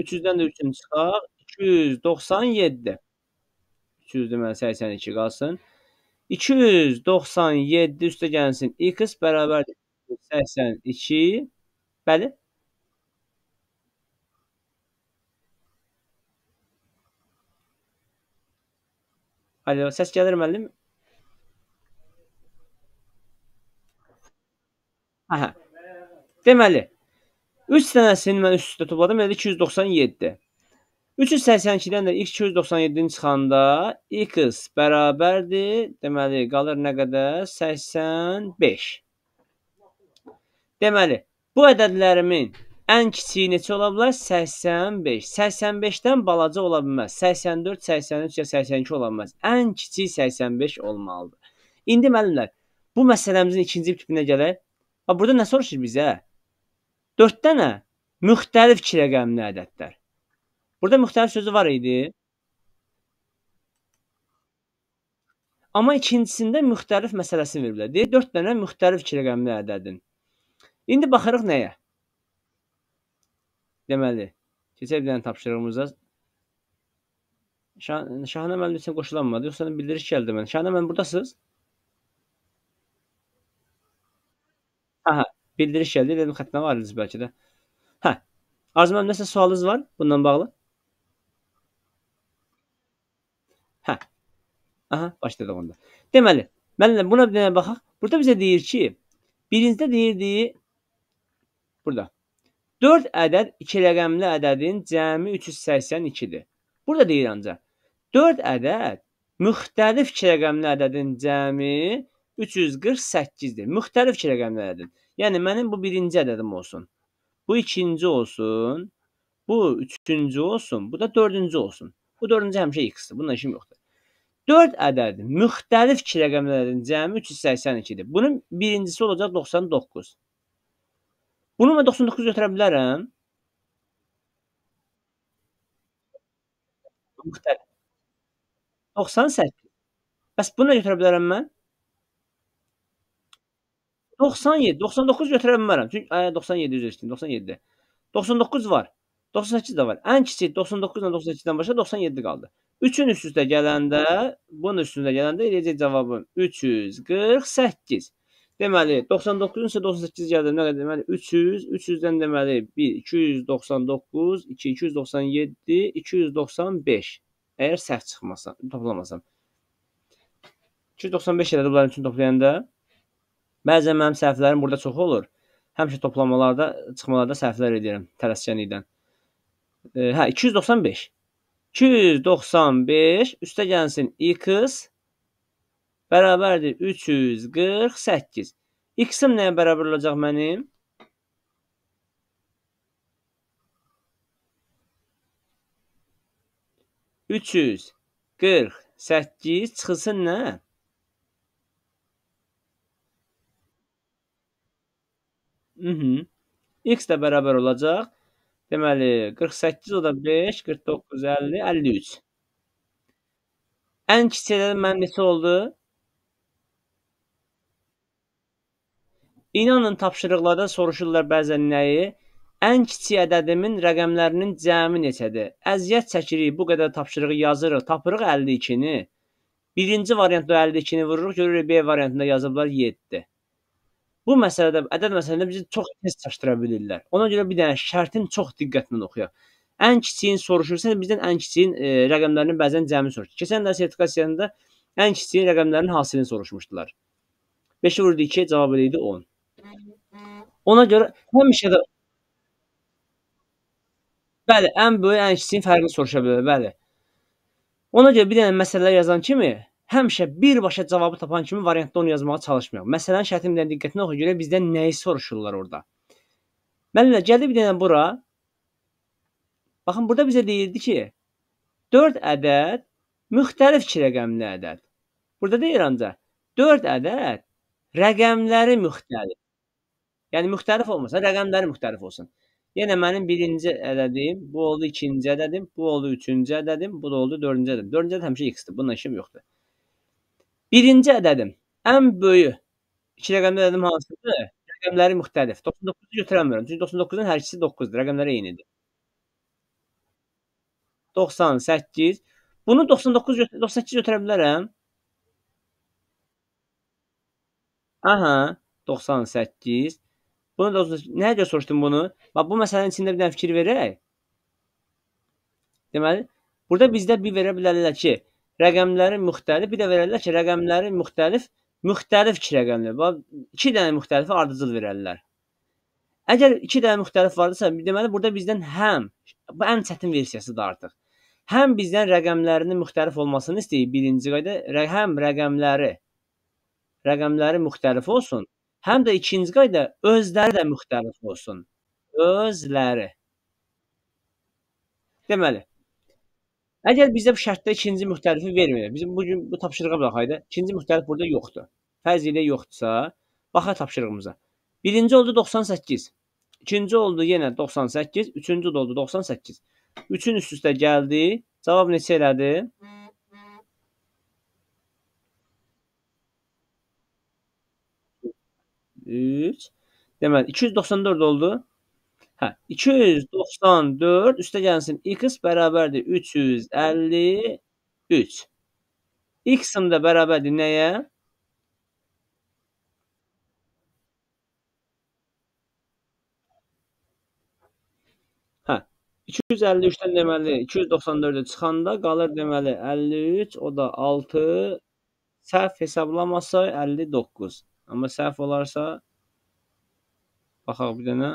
300-dən də 3-ünü çıxar. 297. 300 deməli 82 qalsın. 297 üstə gəlsin. x bərabərdir 82 Bəli. Alo, səs gəlir müəllim? Hə, hə. Deməli, 3 dənəsini mən üst üstə topladım, elə 297. 382-dən də 297-ni çıxanda x bərabərdir. Deməli, qalır nə qədər? 85. Deməli, Bu ədədlərimin ən kiçiyi neçə ola bilər? 85. 85-dən balaca ola bilməz. 84, 83 ya 82 ola bilməz. Ən kiçiyi 85 olmalıdır. İndi müəllimlər, bu məsələmizin ikinci tipinə gələk. Ha burada nə soruşur bizə? 4 dənə müxtəlif iki rəqəmli ədədlər. Burada müxtəlif sözü var idi. Amma ikincisində müxtəlif məsələsini veriblər. Deyir 4 dənə müxtəlif iki rəqəmli ədədin İndi baxırıq nəyə? Deməli, keçək bir dənə tapşırığımıza. Şah Şahanə müəllim üçün qoşulanmadı. Yoxsa yəni bildiriş gəldi mən. Şahanə müəllim buradasınız? Hə, hə. Bildiriş gəldi. Dedim xətnə var idiniz bəlkə də. Hə. Arzu müəllim nəsə sualınız var bundan bağlı? Hə. Aha, başladıq onda. Deməli, müəllim buna bir dənə baxaq. Burada bizə deyir ki, birincidə deyirdi, Burada. 4 ədəd iki rəqəmli ədədin cəmi 382-dir. Burada deyir ancaq 4 ədəd müxtəlif iki rəqəmli ədədin cəmi 348-dir. Müxtəlif iki rəqəmli ədədin. Yəni mənim bu birinci ədədim olsun. Bu ikinci olsun. Bu üçüncü olsun. Bu da dördüncü olsun. Bu dördüncü həmişə x-dir. Bununla işim yoxdur. 4 ədəd müxtəlif iki rəqəmli ədədin cəmi 382-dir. Bunun birincisi olacaq 99. Bunu mən 99 götürə bilərəm? Müxtəlif. 98. Bəs bunu nə götürə bilərəm mən? 97, 99 götürə bilmərəm. Çünki ə, hə, 97 üzr istəyirəm, 97. 99 var. 98 də var. Ən kiçik 99 ilə 98-dən başa 97 qaldı. 3-ün üst-üstə gələndə, bunun üstünə gələndə eləyəcək cavabım 348. Deməli 99-un isə 98 gəlir nə qədər? Deməli 300, 300-dən deməli 1 299, 2 297, 295. Əgər səhv çıxmasam, toplamasam. 295 elədi bunların üçün toplayanda. Bəzən mənim səhvlərim burada çox olur. Həmişə toplamalarda, çıxmalarda səhvlər edirəm tələskənlikdən. E, hə 295. 295 üstə gəlsin x bərabərdir 348. X-im nəyə bərabər olacaq mənim? Üç yüz qırx səkkiz çıxısın nə? Mhm. X də bərabər olacaq. Deməli 48 o da 5, 49, 50, 53. Ən kiçiyə mənim neçə oldu? İnanın tapşırıqlarda soruşurlar bəzən nəyi? Ən kiçik ədədimin rəqəmlərinin cəmi neçədir? Əziyyət çəkirik, bu qədər tapşırığı yazırıq, tapırıq 52-ni. Birinci variantda 52-ni vururuq, görürük B variantında yazıblar 7. Bu məsələdə ədəd məsələsində bizi çox tez çaşdıra bilirlər. Ona görə bir dənə şərtin çox diqqətlə oxuyaq. Ən kiçiyin soruşursa, bizdən ən kiçiyin e, rəqəmlərinin bəzən cəmi soruşur. Keçən dərs sertifikasiyasında ən kiçiyin rəqəmlərinin hasilini soruşmuşdular. 5-i vurdu 2, cavab idi 10. Ona görə həmişə də Bəli, ən böyük, ən kiçiyin fərqini soruşa bilər, bəli. Ona görə bir dənə məsələ yazan kimi həmişə birbaşa cavabı tapan kimi variantda onu yazmağa çalışmayaq. Məsələnin şərtindən diqqətinə oxu görə bizdən nəyi soruşurlar orada. Mənimlə gəldi bir dənə bura. Baxın, burada bizə deyildi ki, 4 ədəd müxtəlif iki rəqəmli ədəd. Burada deyir ancaq 4 ədəd rəqəmləri müxtəlif. Yəni müxtəlif olmasın, rəqəmləri müxtəlif olsun. Yenə mənim birinci ədədim, bu oldu ikinci ədədim, bu oldu üçüncü ədədim, bu da oldu dördüncü ədədim. Dördüncü ədəd həmişə x-dir, bununla işim yoxdur. Birinci ədədim, ən böyüyü, iki rəqəmli ədədim hansıdır? Rəqəmləri müxtəlif. 99-u götürəmirəm, çünki 99-un hər ikisi 9-dur, rəqəmləri eynidir. 98, bunu 99 götür 98 götürə bilərəm. Aha, 98. Bunu da nəyə görə soruşdum bunu? Bax bu məsələnin içində bir dənə fikir verək. Deməli, burada bizdə bir verə bilərlər ki, rəqəmləri müxtəlif, bir də verərlər ki, rəqəmləri müxtəlif, müxtəlif iki rəqəmli. Bax 2 dənə müxtəlifi ardıcıl verərlər. Əgər 2 dənə müxtəlif varsa, deməli burada bizdən həm bu ən çətin versiyasıdır artıq. Həm bizdən rəqəmlərinin müxtəlif olmasını istəyir birinci qayda, həm rəqəmləri rəqəmləri müxtəlif olsun. Həm də ikinci qayda özləri də müxtəlif olsun. Özləri. Deməli, əgər bizə bu şərtdə ikinci müxtəlifi vermirlər, bizim bu gün bu tapşırığa baxaydı. İkinci müxtəlif burada yoxdur. Fərz ilə yoxdursa, baxa tapşırığımıza. Birinci oldu 98. İkinci oldu yenə 98, üçüncü oldu 98. 3-ün üst-üstə gəldi. Cavab neçə elədi? 3. Deməli 294 oldu. Hə, 294 üstə gəlsin x bərabərdir 353. x-im də bərabərdir nəyə? Hə, 253-dən deməli 294-ə çıxanda qalır deməli 53, o da 6. Səhv hesablamasa 59. Amma səhv olarsa baxaq bir dənə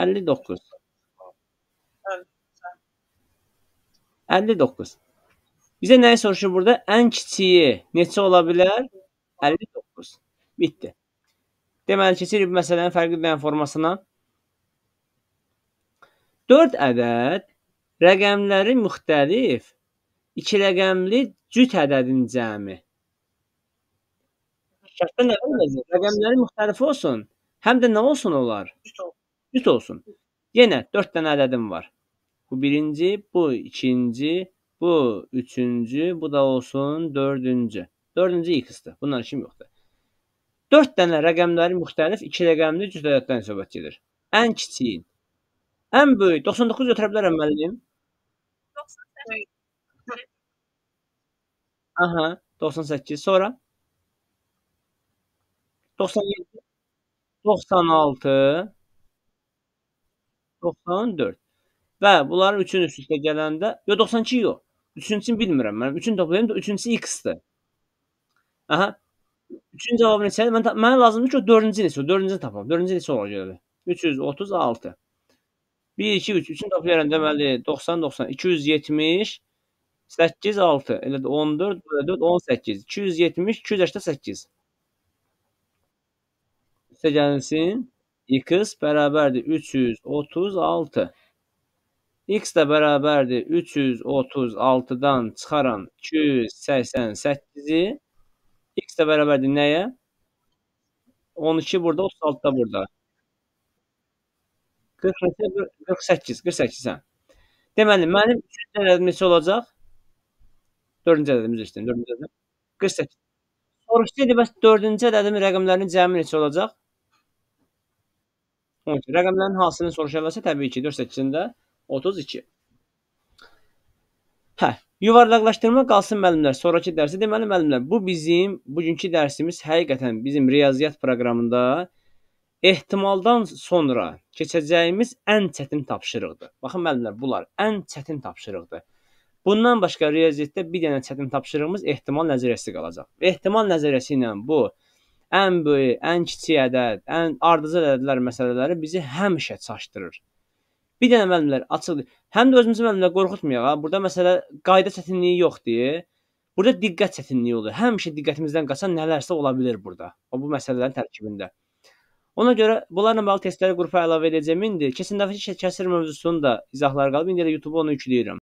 59. 59. Bizə nəyi soruşur burada? Ən kiçiyi neçə ola bilər? 59. Bitdi. Deməli keçirik məsələnin fərqli bəyan formasına. 4 ədəd rəqəmləri müxtəlif iki rəqəmli cüt ədədin cəmi Kəşfə nə verəcək? Rəqəmləri müxtəlif olsun. Həm də nə olsun onlar? Düz olsun. Yenə 4 dənə ədədim var. Bu birinci, bu ikinci, bu üçüncü, bu da olsun dördüncü. Dördüncü x-dir. Bundan işim yoxdur. 4 dənə rəqəmləri müxtəlif iki rəqəmli cüzdəddən söhbət gedir. Ən kiçiyin. Ən böyük 99 ötürə bilərəm müəllim? 98. Aha, 98 sonra 97 96 94 və bunlar üçün üst üstə gələndə yo 92 yox. Üçüncüsünü bilmirəm mən. Üçün toplayım da üçüncüsü x-dir. Aha. Üçün cavab neçədir? Mən mənə lazımdır ki, o 4-cü neçə? 4-cünü tapım. 4-cü neçə olacaq deməli? 336. 1 2 3 üçün toplayaram deməli 90 90 270 8 6 elə də 14 4 18 270 288 üstə gəlsin, x bərabərdir 336. x də bərabərdir 336-dan çıxaran 288-i. x də bərabərdir nəyə? 12 burada, 36 da burada. 40, 48, 48 hə. Deməli, mənim üçüncü ədədim neçə olacaq? Dördüncü ədədim, üzr istəyirəm, dördüncü ədədim. 48. Soruşdu, bəs dördüncü ədədin rəqəmlərinin cəmi neçə olacaq? 12. Rəqəmlərin hansını soruşarlarsa təbii ki, 4-8-də 32. Hə, yuvarlaqlaşdırma qalsın müəllimlər. Sonrakı dərsi deməli müəllimlər, bu bizim bugünkü dərsimiz həqiqətən bizim riyaziyyat proqramında ehtimaldan sonra keçəcəyimiz ən çətin tapşırıqdır. Baxın müəllimlər, bunlar ən çətin tapşırıqdır. Bundan başqa riyaziyyatda bir dənə çətin tapşırığımız ehtimal nəzəriyyəsi qalacaq. Ehtimal nəzəriyyəsi ilə bu ən böyük, ən kiçik ədəd, ən ardıcıl ədədlər məsələləri bizi həmişə çaşdırır. Bir dənə müəllimlər açıqdır. Həm də özümüzü müəllimlər qorxutmayaq ha. Burada məsələ qayda çətinliyi yoxdur. Burada diqqət çətinliyi olur. Həmişə diqqətimizdən qaçan nələrsə ola bilər burada. O bu məsələlərin tərkibində. Ona görə bunlarla bağlı testləri qrupa əlavə edəcəm indi. Keçən dəfə kəsir mövzusunda izahlar qalıb. İndi də YouTube-a onu yükləyirəm.